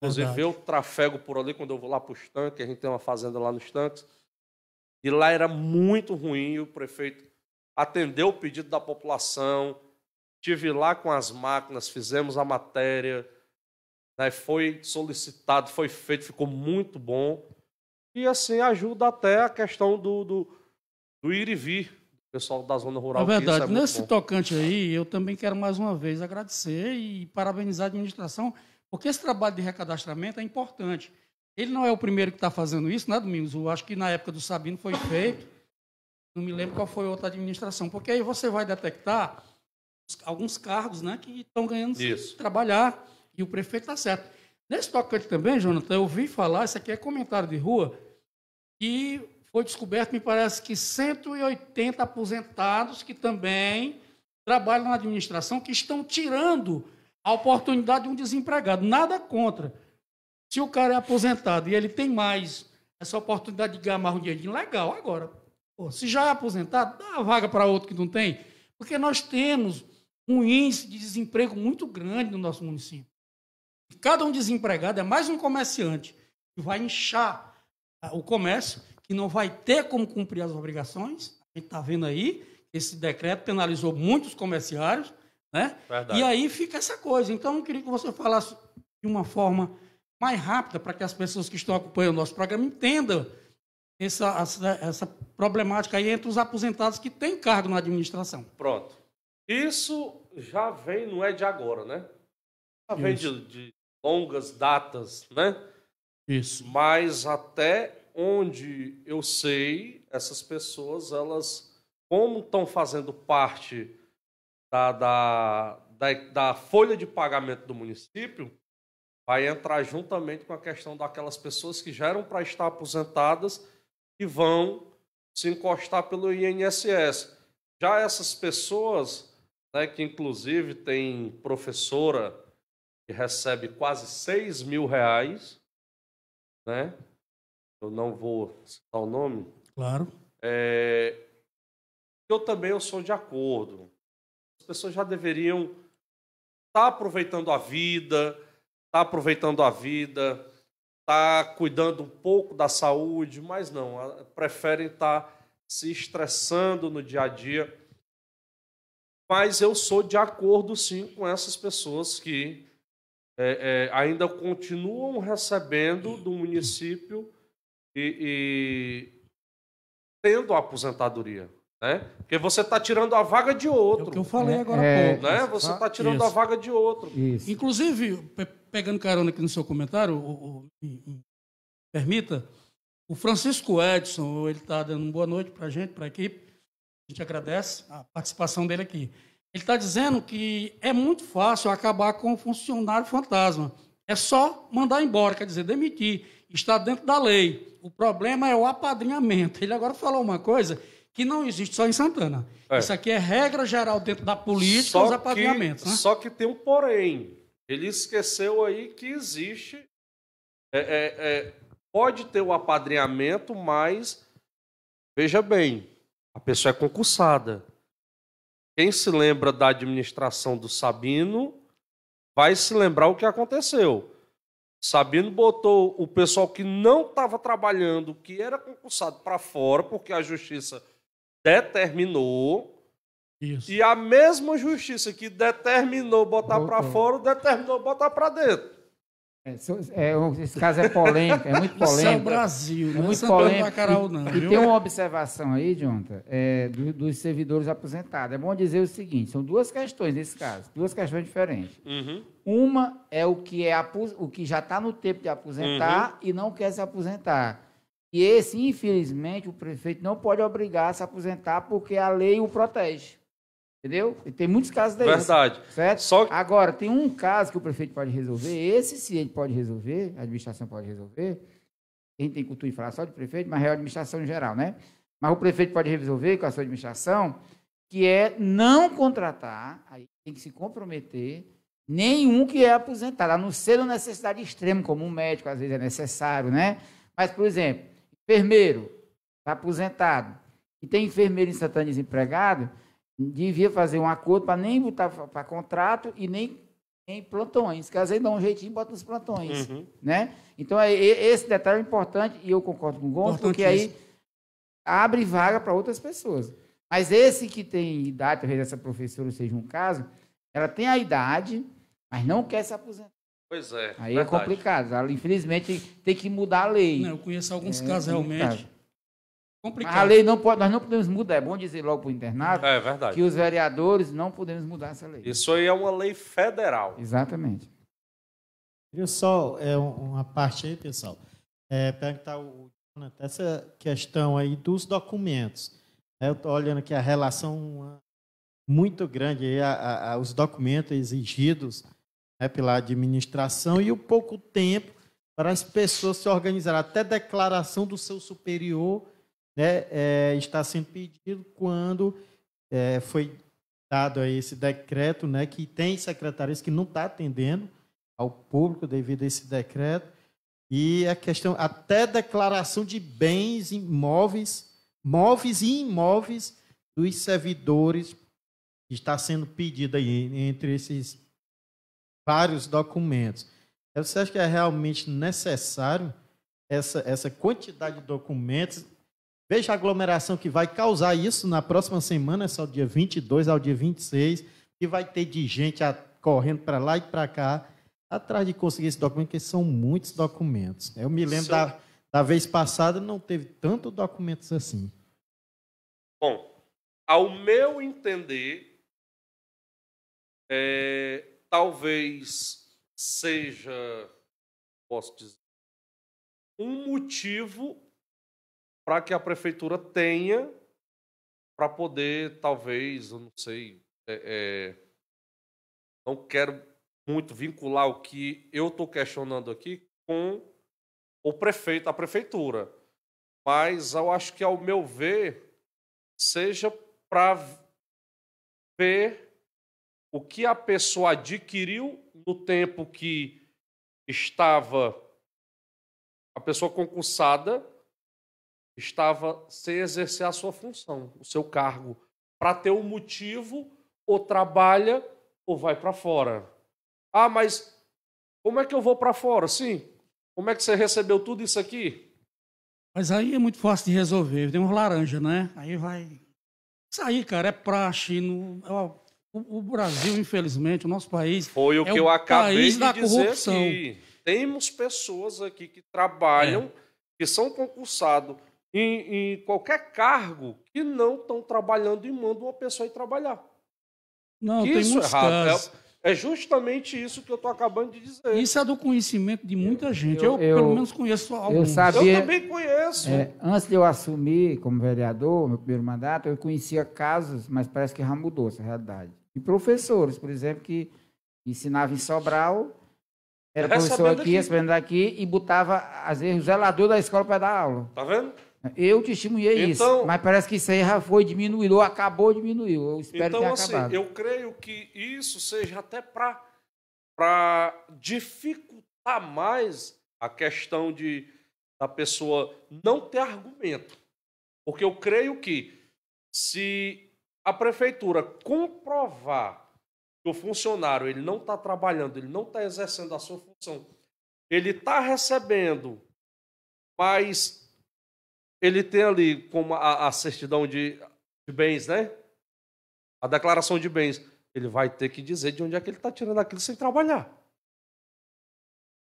S3: Inclusive, eu trafego por ali quando eu vou lá para os tanques, a gente tem uma fazenda lá nos tanques. E lá era muito ruim, o prefeito atendeu o pedido da população, tive lá com as máquinas, fizemos a matéria, né, foi solicitado, foi feito, ficou muito bom. E assim ajuda até a questão do, do do ir e vir do pessoal da zona rural. É, é verdade. É Nesse bom.
S1: tocante aí, eu também quero mais uma vez agradecer e parabenizar a administração, porque esse trabalho de recadastramento é importante. Ele não é o primeiro que está fazendo isso, né, Domingos? Eu acho que na época do Sabino foi feito. Não me lembro qual foi outra administração. Porque aí você vai detectar alguns cargos né, que estão ganhando isso. trabalhar. E o prefeito está certo. Nesse tocante também, Jonathan, eu ouvi falar, isso aqui é comentário de rua, e foi descoberto, me parece que 180 aposentados que também trabalham na administração, que estão tirando a oportunidade de um desempregado. Nada contra. Se o cara é aposentado e ele tem mais essa oportunidade de ganhar mais um dinheirinho, legal. Agora, pô, se já é aposentado, dá uma vaga para outro que não tem. Porque nós temos um índice de desemprego muito grande no nosso município. Cada um desempregado é mais um comerciante que vai inchar ah, o comércio que não vai ter como cumprir as obrigações. A gente está vendo aí, esse decreto penalizou muitos comerciários, né? E aí fica essa coisa. Então, eu queria que você falasse de uma forma mais rápida para que as pessoas que estão acompanhando o nosso programa entendam essa, essa, essa problemática aí entre os aposentados que têm cargo na administração.
S3: Pronto. Isso já vem, não é de agora, né? Já vem de, de longas datas, né? Isso. Mas até onde eu sei essas pessoas, elas, como estão fazendo parte da, da, da, da folha de pagamento do município, vai entrar juntamente com a questão daquelas pessoas que já eram para estar aposentadas e vão se encostar pelo INSS. Já essas pessoas, né, que inclusive tem professora que recebe quase 6 mil reais, né, eu não vou citar o nome. Claro. É, eu também eu sou de acordo. As pessoas já deveriam estar tá aproveitando a vida, estar tá aproveitando a vida, estar tá cuidando um pouco da saúde, mas não, preferem estar tá se estressando no dia a dia. Mas eu sou de acordo, sim, com essas pessoas que é, é, ainda continuam recebendo do município e, e tendo a aposentadoria. Né? Porque você está tirando a vaga de outro. É o que eu falei é, agora é, pouco. Né? Você está tirando isso. a vaga de outro. Isso. Inclusive, pe pegando carona
S1: aqui no seu comentário, o, o, permita, o Francisco Edson, ele está dando uma boa noite para a gente, para a equipe. A gente agradece a participação dele aqui. Ele está dizendo que é muito fácil acabar com o funcionário fantasma. É só mandar embora, quer dizer, demitir. Está dentro da lei o problema é o apadrinhamento. Ele agora falou uma coisa que não existe só em Santana. É. Isso aqui é regra geral dentro
S3: da política, só os apadrinhamentos. Que, né? Só que tem um porém. Ele esqueceu aí que existe. É, é, é, pode ter o apadrinhamento, mas veja bem, a pessoa é concursada. Quem se lembra da administração do Sabino vai se lembrar o que aconteceu. Sabino botou o pessoal que não estava trabalhando, que era concursado, para fora, porque a justiça determinou. Isso. E a mesma justiça que determinou botar para fora, determinou botar para dentro.
S2: É, é esse caso é polêmico, é muito polêmico. Isso é o Brasil, é não é muito é polêmico. Bacalhau, não, e, e, tem uma observação aí, Jonathan, é, do, dos servidores aposentados. É bom dizer o seguinte: são duas questões nesse caso, duas questões diferentes. Uhum. Uma é o que, é o que já está no tempo de aposentar uhum. e não quer se aposentar. E esse, infelizmente, o prefeito não pode obrigar a se aposentar porque a lei o protege. Entendeu? E tem muitos casos daí. Né? Verdade. Certo? Só... Agora, tem um caso que o prefeito pode resolver, esse sim ele pode resolver, a administração pode resolver. A gente tem cultura de falar só de prefeito, mas é a administração em geral, né? Mas o prefeito pode resolver com a sua administração, que é não contratar, aí tem que se comprometer, nenhum que é aposentado, a não ser uma necessidade extrema, como um médico, às vezes é necessário, né? Mas, por exemplo, enfermeiro está aposentado e tem enfermeiro instantâneo desempregado, devia fazer um acordo para nem botar para contrato e nem em plantões. Caso aí dá um jeitinho, bota nos plantões. Uhum. Né? Então, é, é, esse detalhe é importante, e eu concordo com o Gomes, porque aí abre vaga para outras pessoas. Mas esse que tem idade, talvez essa professora seja um caso, ela tem a idade, mas não quer se aposentar.
S3: Pois é. Aí é verdade. é
S2: complicado. Ela, infelizmente, tem que mudar a lei. Não, eu conheço alguns é, casos realmente. Complicado. Mas a lei não pode, nós não podemos mudar. É bom dizer logo para o internato é, verdade. que os vereadores não
S4: podemos mudar essa lei.
S3: Isso aí é uma lei federal. Exatamente.
S4: Queria só é, uma parte aí, pessoal. É, perguntar o Jonathan, essa questão aí dos documentos. É, eu estou olhando aqui a relação muito grande aí, a, a, a, os documentos exigidos né, pela administração e o pouco tempo para as pessoas se organizarem. Até declaração do seu superior né, é, está sendo pedido quando é, foi dado aí esse decreto, né, que tem secretarias que não está atendendo ao público devido a esse decreto e a questão até declaração de bens imóveis, móveis e imóveis dos servidores está sendo pedida aí entre esses vários documentos. Então, você acha que é realmente necessário essa, essa quantidade de documentos Veja a aglomeração que vai causar isso na próxima semana, só dia 22 ao dia 26, que vai ter de gente a, correndo para lá e para cá, atrás de conseguir esse documento, porque são muitos documentos. Né? Eu me lembro da, da vez passada, não teve tanto documentos assim.
S3: Bom, ao meu entender, é, talvez seja, posso dizer, um motivo para que a prefeitura tenha para poder, talvez, eu não sei, é, é, não quero muito vincular o que eu estou questionando aqui com o prefeito, a prefeitura. Mas eu acho que, ao meu ver, seja para ver o que a pessoa adquiriu no tempo que estava a pessoa concursada estava sem exercer a sua função, o seu cargo, para ter um motivo, ou trabalha ou vai para fora. Ah, mas como é que eu vou para fora? Sim. Como é que você recebeu tudo isso aqui?
S1: Mas aí é muito fácil de resolver. Tem uns laranja, né?
S3: Aí vai. Isso aí, cara, é praxe. No... É
S1: o, o Brasil, infelizmente, o nosso país.
S3: Foi o é que eu acabei país de da dizer corrupção. Aqui. Temos pessoas aqui que trabalham, é. que são concursados, em, em qualquer cargo que não estão trabalhando e mandam uma pessoa ir trabalhar. Não, que tem isso é muitos é casos. É, justamente isso que eu estou acabando de dizer. Isso é do conhecimento
S2: de muita gente. Eu, eu, pelo menos conheço alguns. Eu, sabia, eu também conheço. É, antes de eu assumir como vereador, meu primeiro mandato, eu conhecia casos, mas parece que já mudou essa realidade. E professores, por exemplo, que ensinavam em Sobral, era tá professor aqui, aqui, aqui, e botava, às vezes, o zelador da escola para dar aula. Tá vendo? Eu testemunhei então, isso, mas parece que isso aí já foi diminuído, ou acabou diminuiu. Eu espero então, ter assim, acabado. eu
S3: creio que isso seja até para dificultar mais a questão de da pessoa não ter argumento. Porque eu creio que se a prefeitura comprovar que o funcionário ele não está trabalhando, ele não está exercendo a sua função, ele está recebendo, mas ele tem ali como a, a certidão de, de, bens, né? A declaração de bens. Ele vai ter que dizer de onde é que ele está tirando aquilo sem trabalhar.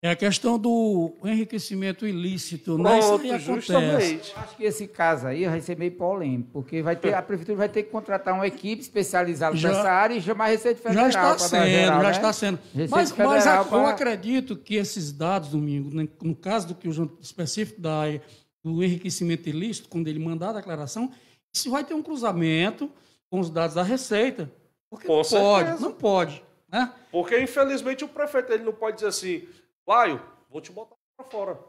S3: É
S1: a questão do enriquecimento ilícito, Pronto, né? Isso aí acontece. Justamente.
S3: acho que esse
S2: caso aí vai ser meio polêmico, porque vai ter, a prefeitura vai ter que contratar uma equipe especializada já, nessa área e chamar a Receita Federal. Já está sendo, geral, já né? está sendo. mas, mas a, pra... eu acredito que esses
S1: dados, Domingo, né, no caso do que o específico da do enriquecimento ilícito, quando ele mandar a declaração, isso vai ter um cruzamento com os dados da Receita. Porque com
S3: não certeza. pode, não pode. Né? Porque, infelizmente, o prefeito ele não pode dizer assim, Laio, vou te botar para fora.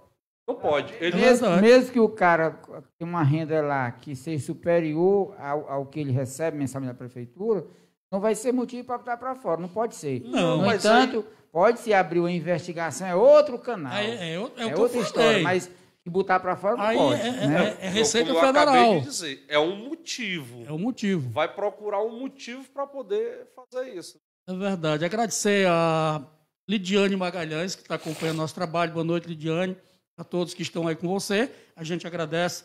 S3: Não pode. É, ele... É mesmo, mesmo
S2: que o cara tenha uma renda lá que seja superior ao, ao que ele recebe mensalmente da prefeitura, não vai ser motivo para botar para fora. Não pode ser. Não, no entanto, aí... pode se abrir uma investigação, é outro canal. É, é, é, é outra história. Mas e botar para fora não Aí pode. É, é né? é, é Receita Como Federal. Eu de
S3: dizer, é um motivo. É um motivo. Vai procurar um motivo para poder fazer isso.
S1: É verdade. Agradecer a Lidiane Magalhães, que está acompanhando nosso trabalho. Boa noite, Lidiane. A todos que estão aí com você. A gente agradece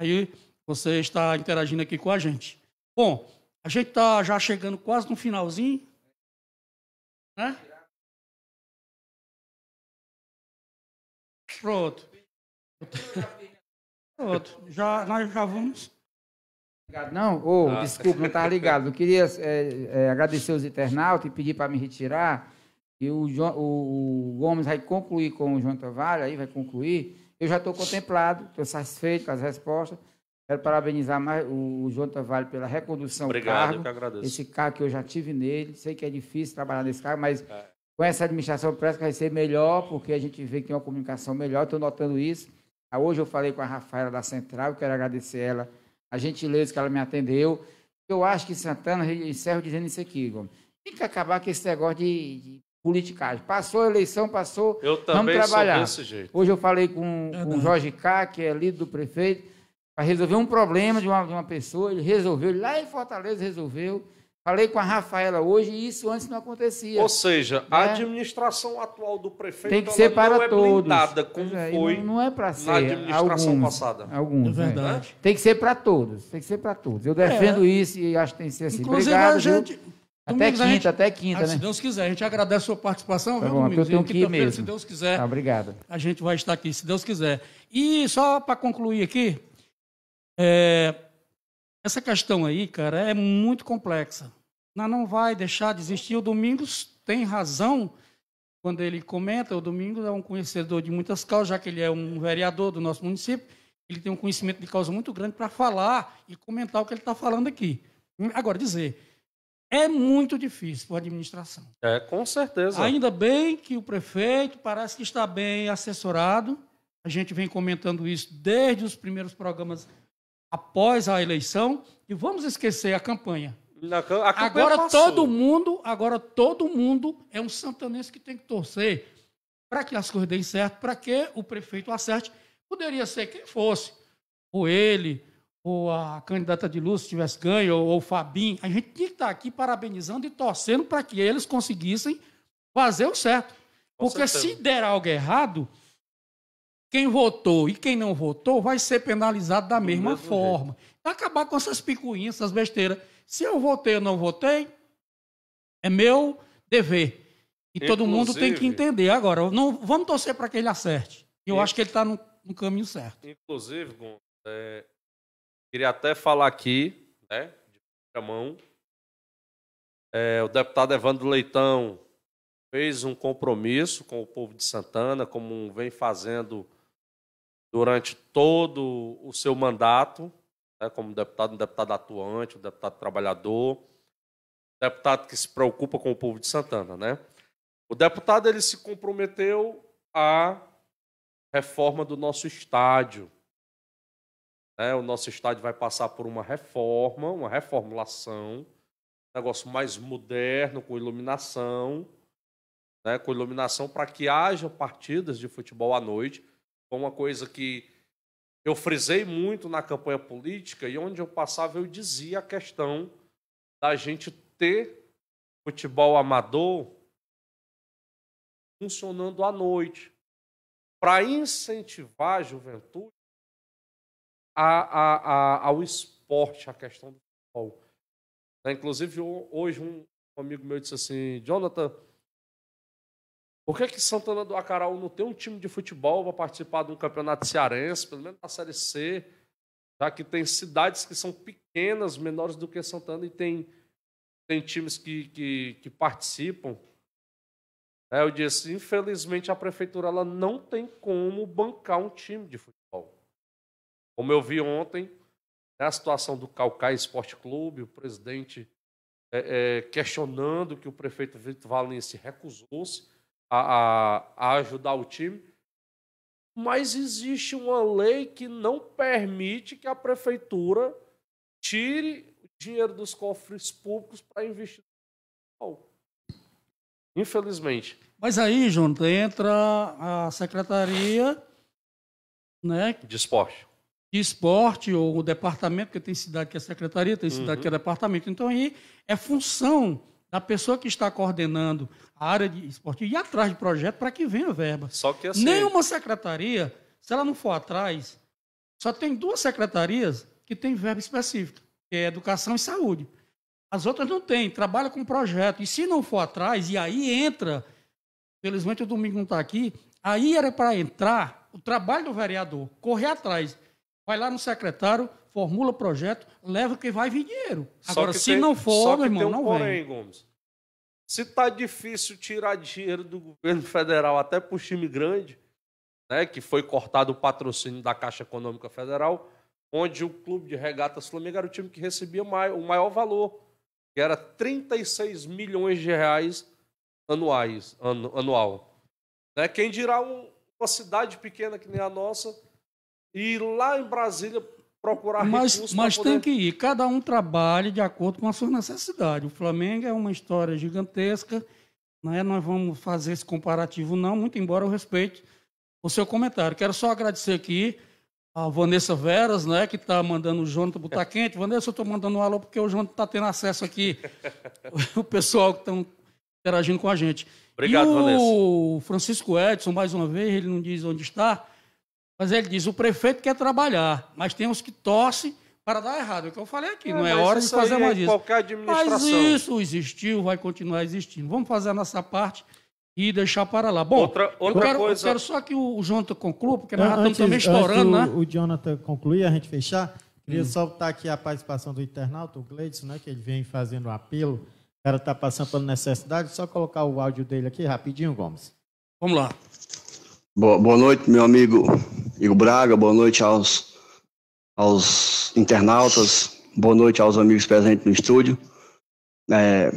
S1: aí você está interagindo aqui com a gente. Bom, a gente está já chegando quase no
S2: finalzinho. Né? Pronto. Outro. Já, nós já vamos. Não, oh, ah. desculpa, não estava ligado. Eu queria é, é, agradecer os internautas e pedir para me retirar. E o, João, o, o, Gomes vai concluir com o João Tavares, aí vai concluir. Eu já estou contemplado, estou satisfeito com as respostas. Quero parabenizar mais o, o João Tavares pela recondução Obrigado, cargo. eu que agradeço. Esse carro que eu já tive nele. Sei que é difícil trabalhar nesse carro, mas é. com essa administração parece que vai ser melhor, porque a gente vê que tem uma comunicação melhor. Estou notando isso. Ah, hoje eu falei com a Rafaela da Central, quero agradecer ela, a gentileza que ela me atendeu. Eu acho que Santana, encerro dizendo isso aqui, Gomes. Tem que acabar com esse negócio de, de politicagem. Passou a eleição, passou. Eu também vamos trabalhar. desse jeito. Hoje eu falei com, com o Jorge K, que é líder do prefeito, para resolver um problema de uma, de uma pessoa. Ele resolveu, lá em Fortaleza resolveu. Falei com a Rafaela
S3: hoje e isso antes não acontecia. Ou seja, né? a administração atual do prefeito tem que ser para não é todos. blindada como é, foi não, não é para ser na administração alguns, passada. Alguns, é né? verdade. Né?
S2: Tem que ser para todos, tem que ser para todos. Eu defendo é. isso e acho que tem que ser assim. Inclusive, Obrigado, a gente...
S1: Até quinta, gente, até quinta, até quinta, ah, né? Se Deus quiser, a gente agradece a sua participação, tá viu, bom, Eu tenho que ir mesmo. Se Deus quiser. Tá, obrigado. A gente vai estar aqui, se Deus quiser. E só para concluir aqui, é, essa questão aí, cara, é muito complexa. Não, não vai deixar de existir. O Domingos tem razão quando ele comenta. O Domingos é um conhecedor de muitas causas, já que ele é um vereador do nosso município. Ele tem um conhecimento de causa muito grande para falar e comentar o que ele está falando aqui. Agora, dizer, é muito difícil para a administração.
S3: É, com certeza. Ainda
S1: bem que o prefeito parece que está bem assessorado. A gente vem comentando isso desde os primeiros programas após a eleição e vamos esquecer a campanha.
S3: Na, a campanha agora passou. todo
S1: mundo, agora todo mundo é um santanense que tem que torcer para que as coisas deem certo, para que o prefeito acerte. Poderia ser quem fosse, ou ele, ou a candidata de Lúcio tivesse ganho, ou, ou o Fabim. A gente tinha que estar tá aqui parabenizando e torcendo para que eles conseguissem fazer o certo. Com Porque certeza. se der algo errado, quem votou e quem não votou vai ser penalizado da mesma forma. Jeito. Acabar com essas picuinhas, essas besteiras. Se eu votei ou não votei, é meu dever. E Inclusive, todo mundo tem que entender. Agora, não, vamos torcer para que ele acerte. Eu acho que ele está no, no, caminho certo.
S3: Inclusive, Gomes, é, queria até falar aqui, né, de primeira mão, é, o deputado Evandro Leitão fez um compromisso com o povo de Santana, como vem fazendo durante todo o seu mandato, né, como deputado, um deputado atuante, um deputado trabalhador, deputado que se preocupa com o povo de Santana, né? O deputado ele se comprometeu à reforma do nosso estádio. Né? O nosso estádio vai passar por uma reforma, uma reformulação, um negócio mais moderno com iluminação, né? com iluminação para que haja partidas de futebol à noite foi uma coisa que eu frisei muito na campanha política e onde eu passava eu dizia a questão da gente ter futebol amador funcionando à noite para incentivar a juventude a, a, a, ao esporte, a questão do futebol. Inclusive, hoje um amigo meu disse assim, Jonathan, por que, que Santana do Acaraú não tem um time de futebol para participar de um campeonato cearense, pelo menos na Série C? já Que tem cidades que são pequenas, menores do que Santana, e tem, tem times que, que, que participam. É, eu disse, infelizmente a prefeitura ela não tem como bancar um time de futebol. Como eu vi ontem, né, a situação do Calcai Esporte Clube, o presidente é, é, questionando que o prefeito Vitor Valença recusou-se a, a, a ajudar o time. Mas existe uma lei que não permite que a prefeitura tire dinheiro dos cofres públicos para investir no futebol. Infelizmente.
S1: Mas aí, Jonathan, entra a secretaria né, de esporte. De esporte, ou o departamento, porque tem cidade que é secretaria, tem cidade uhum. que é departamento. Então aí é função da pessoa que está coordenando a área de esportiva e atrás de projeto para que venha verba. Só que assim... Nenhuma secretaria, se ela não for atrás, só tem duas secretarias que tem verba específica, que é educação e saúde. As outras não têm, trabalha com projeto. E se não for atrás, e aí entra, felizmente o domingo não está aqui, aí era para entrar o trabalho do vereador, correr atrás. Vai lá no secretário, formula projeto, leva que vai vir dinheiro. Agora, se tem, não for, meu irmão, um não porém, vem.
S3: Gomes. Se está difícil tirar dinheiro do governo federal até para o time grande, né, que foi cortado o patrocínio da Caixa Econômica Federal, onde o Clube de Regatas Flamengo era o time que recebia o maior valor, que era 36 milhões de reais anuais, anual. Né? Quem dirá um, uma cidade pequena que nem a nossa e ir lá em Brasília procurar mas, recursos. Mas poder... tem que
S1: ir, cada um trabalhe de acordo com a sua necessidade. O Flamengo é uma história gigantesca, né? nós vamos fazer esse comparativo, não, muito embora eu respeite o seu comentário. Quero só agradecer aqui a Vanessa Veras, né, que está mandando o Jonathan botar é. quente. Vanessa, eu estou mandando um alô porque o Jonathan está tendo acesso aqui, o pessoal que está interagindo com a gente. Obrigado, e o Vanessa. Francisco Edson, mais uma vez, ele não diz onde está, mas ele diz: o prefeito quer trabalhar, mas tem uns que torcem para dar errado. É o que eu falei aqui, é, não é hora de fazer é mais isso. Qualquer administração. Mas isso existiu, vai continuar existindo. Vamos fazer a nossa parte e deixar para lá. Bom, outra, outra eu, quero, coisa... eu quero
S4: só que o, Jonathan conclua, porque nós estamos também estourando, antes né? O Jonathan concluir, a gente fechar. Queria hum. só estar aqui a participação do internauta, o Gleidson, né, que ele vem fazendo um apelo. O cara está passando por necessidade. Só colocar o áudio dele aqui rapidinho, Gomes.
S1: Vamos
S5: lá. Boa, boa noite, meu amigo Igor Braga, boa noite aos, aos internautas, boa noite aos amigos presentes no estúdio. É,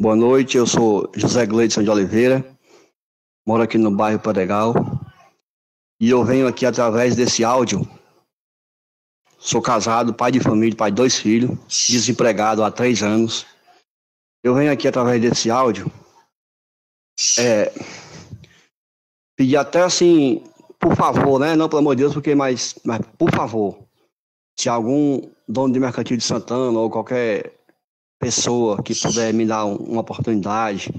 S5: boa noite, eu sou José Gleidson de Oliveira, moro aqui no bairro Padegal e eu venho aqui através desse áudio. Sou casado, pai de família, pai de dois filhos, desempregado há três anos. Eu venho aqui através desse áudio é, pedir até assim por favor, né? Não, pelo amor de Deus, porque, mas, mas por favor, se algum dono de mercantil de Santana ou qualquer pessoa que puder me dar um, uma oportunidade,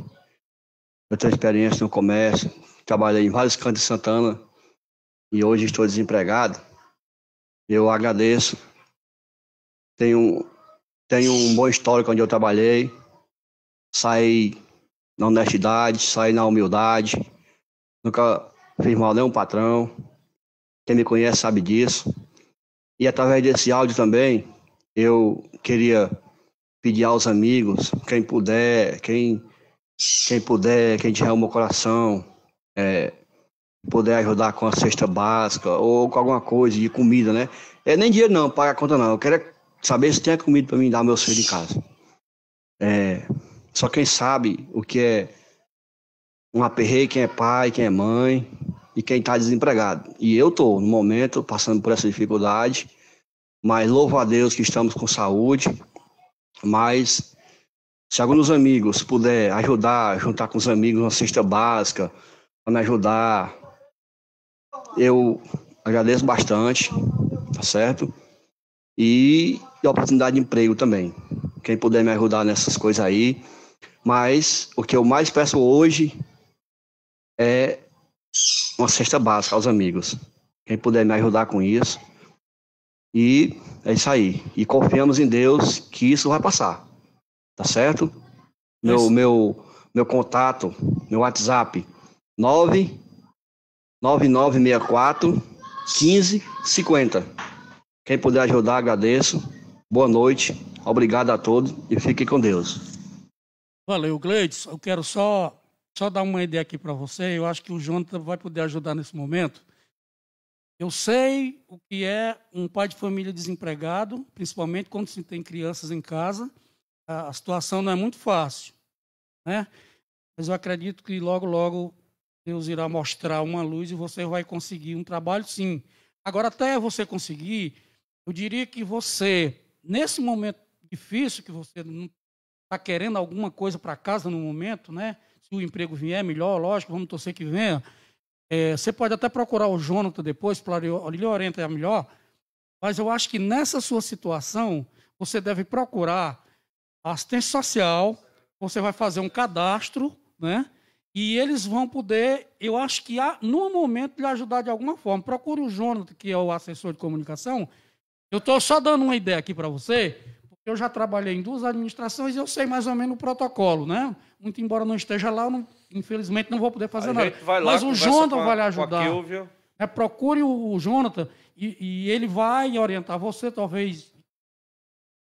S5: eu tenho experiência no comércio, trabalhei em vários cantos de Santana e hoje estou desempregado. Eu agradeço. Tenho, tenho um bom histórico onde eu trabalhei. Saí na honestidade, saí na humildade. Nunca fez mal um patrão. Quem me conhece sabe disso. E através desse áudio também, eu queria pedir aos amigos, quem puder, quem, quem puder, quem tiver o coração, é, puder ajudar com a cesta básica ou com alguma coisa de comida, né? É nem dinheiro não, paga a conta não. Eu quero saber se tem comida para mim dar meus filhos em casa. É, só quem sabe o que é um aperreio quem é pai, quem é mãe e quem está desempregado. E eu estou, no momento, passando por essa dificuldade, mas louvo a Deus que estamos com saúde. Mas se dos amigos puder ajudar, juntar com os amigos uma cesta básica, para me ajudar, eu agradeço bastante, tá certo? E a oportunidade de emprego também. Quem puder me ajudar nessas coisas aí. Mas o que eu mais peço hoje é uma cesta básica aos amigos. Quem puder me ajudar com isso. E é isso aí. E confiamos em Deus que isso vai passar. Tá certo? Meu, meu, meu contato, meu WhatsApp, 99964 1550. Quem puder ajudar, agradeço. Boa noite, obrigado a todos e fique com Deus.
S1: Valeu, Gleides. Eu quero só só dar uma ideia aqui para você, eu acho que o Jonathan vai poder ajudar nesse momento. Eu sei o que é um pai de família desempregado, principalmente quando se tem crianças em casa. A situação não é muito fácil, né? Mas eu acredito que logo, logo Deus irá mostrar uma luz e você vai conseguir um trabalho, sim. Agora, até você conseguir, eu diria que você, nesse momento difícil que você não está querendo alguma coisa para casa no momento, né? se o emprego vier melhor, lógico, vamos torcer que venha. É, você pode até procurar o Jonathan depois, para ele orientar melhor. Mas eu acho que nessa sua situação, você deve procurar assistência social, você vai fazer um cadastro, né? E eles vão poder, eu acho que há, no momento, lhe ajudar de alguma forma. Procure o Jonathan, que é o assessor de comunicação. Eu estou só dando uma ideia aqui para você, porque eu já trabalhei em duas administrações e eu sei mais ou menos o protocolo, né? Muito embora não esteja lá, não, infelizmente não vou poder fazer nada. Lá, Mas o Jonathan a, vai lhe ajudar. É, procure o, o Jonathan e, e, ele vai orientar você, talvez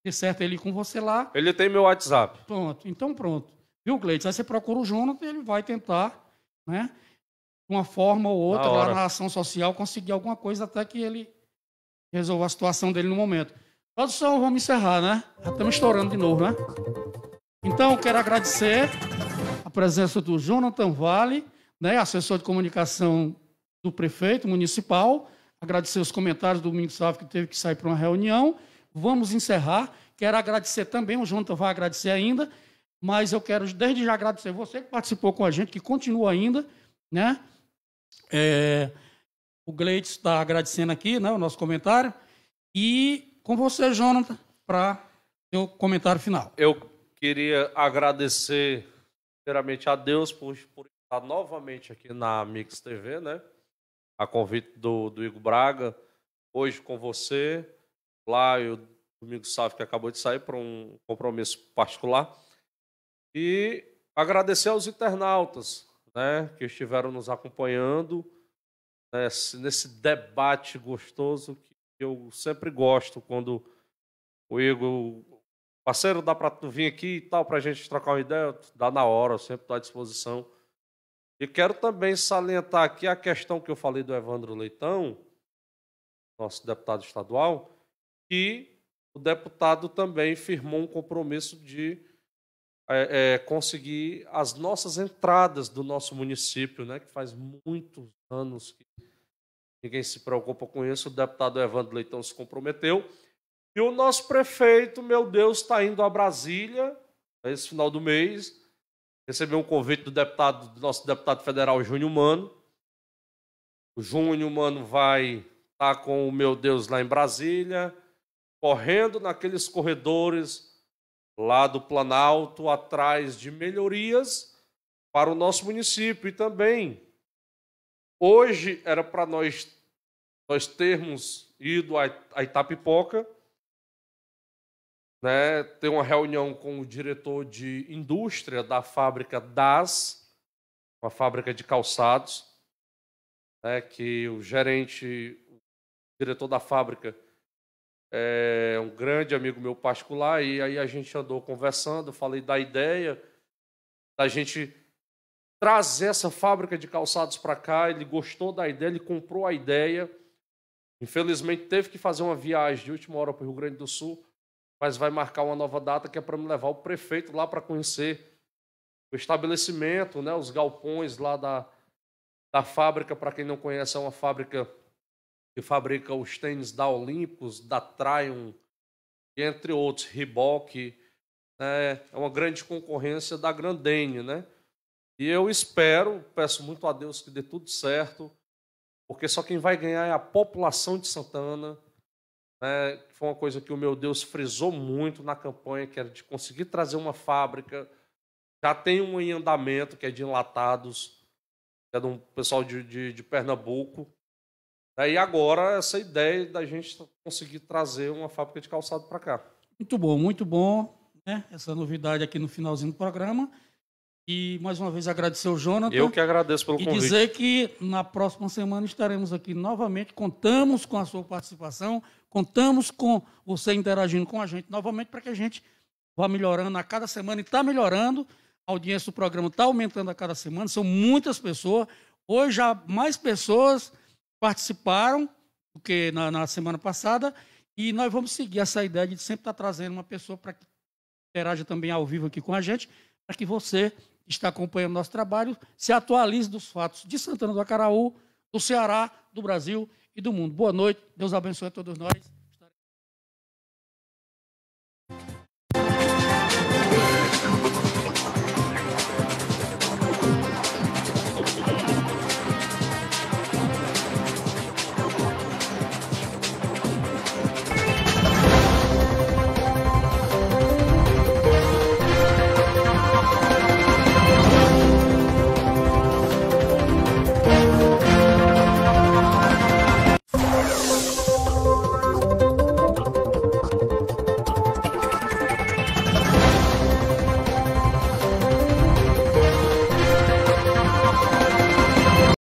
S1: de certo ele com você lá.
S3: Ele tem meu WhatsApp.
S1: Pronto, então pronto. Viu, Cleiton? Aí você procura o Jonathan, ele vai tentar, né? De uma forma ou outra, na, lá na ação social, conseguir alguma coisa até que ele resolva a situação dele no momento. Produção, vamos encerrar, né? Já estamos estourando de novo, né? Então, quero agradecer a presença do Jonathan Vale, né, assessor de comunicação do prefeito municipal, agradecer os comentários do Domingos Sávio, que teve que sair para uma reunião. Vamos encerrar. Quero agradecer também, o Jonathan vai agradecer ainda, mas eu quero desde já agradecer você que participou com a gente, que continua ainda, né? É, o Gleitz está agradecendo aqui, né, o nosso comentário. E com você, Jonathan, para seu comentário final.
S3: Eu queria agradecer primeiramente a Deus por, por, estar novamente aqui na Mix TV, né? A convite do, do Igor Braga, hoje com você, lá e o Domingo Sávio que acabou de sair para um compromisso particular. E agradecer aos internautas, né, que estiveram nos acompanhando né, nesse debate gostoso que eu sempre gosto quando o Igor Parceiro, dá para tu vir aqui e tal, para a gente trocar uma ideia? Dá na hora, eu sempre estou à disposição. E quero também salientar aqui a questão que eu falei do Evandro Leitão, nosso deputado estadual, que o deputado também firmou um compromisso de é, é, conseguir as nossas entradas do nosso município, né, que faz muitos anos que ninguém se preocupa com isso. O deputado Evandro Leitão se comprometeu. E o nosso prefeito, meu Deus, está indo a Brasília esse final do mês. Recebeu um convite do deputado, do nosso deputado federal Júnior Mano. O Júnior Mano vai estar tá com o meu Deus lá em Brasília, correndo naqueles corredores lá do Planalto atrás de melhorias para o nosso município e também hoje era para nós nós termos ido a, a Itapipoca né, uma reunião com o diretor de indústria da fábrica DAS, uma fábrica de calçados, né, que o gerente, o diretor da fábrica, é um grande amigo meu particular, e aí a gente andou conversando, falei da ideia da gente trazer essa fábrica de calçados para cá, ele gostou da ideia, ele comprou a ideia, infelizmente teve que fazer uma viagem de última hora para o Rio Grande do Sul, mas vai marcar uma nova data que é para me levar o prefeito lá para conhecer o estabelecimento, né, os galpões lá da, da fábrica. Para quem não conhece, é uma fábrica que fabrica os tênis da Olympus, da Triumph, entre outros, Reebok. Né, é uma grande concorrência da Grandene, né? E eu espero, peço muito a Deus que dê tudo certo, porque só quem vai ganhar é a população de Santana, né, foi uma coisa que o meu Deus frisou muito na campanha, que era de conseguir trazer uma fábrica. Já tem um em andamento, que é de enlatados, que é de um pessoal de, de, de Pernambuco. Daí né, agora essa ideia da gente conseguir trazer uma fábrica de calçado para cá. Muito bom,
S1: muito bom. Né? Essa novidade aqui no finalzinho do programa. E mais uma vez agradecer ao Jonathan. Eu que agradeço
S3: pelo e convite. E dizer
S1: que na próxima semana estaremos aqui novamente. Contamos com a sua participação, Contamos com você interagindo com a gente novamente para que a gente vá melhorando a cada semana e está melhorando. A audiência do programa está aumentando a cada semana, são muitas pessoas. Hoje já mais pessoas participaram do que na, na semana passada. E nós vamos seguir essa ideia de sempre estar tá trazendo uma pessoa para que interaja também ao vivo aqui com a gente, para que você que está acompanhando nosso trabalho se atualize dos fatos de Santana do Acaraú, do Ceará, do Brasil e do mundo. Boa noite, Deus abençoe a todos nós.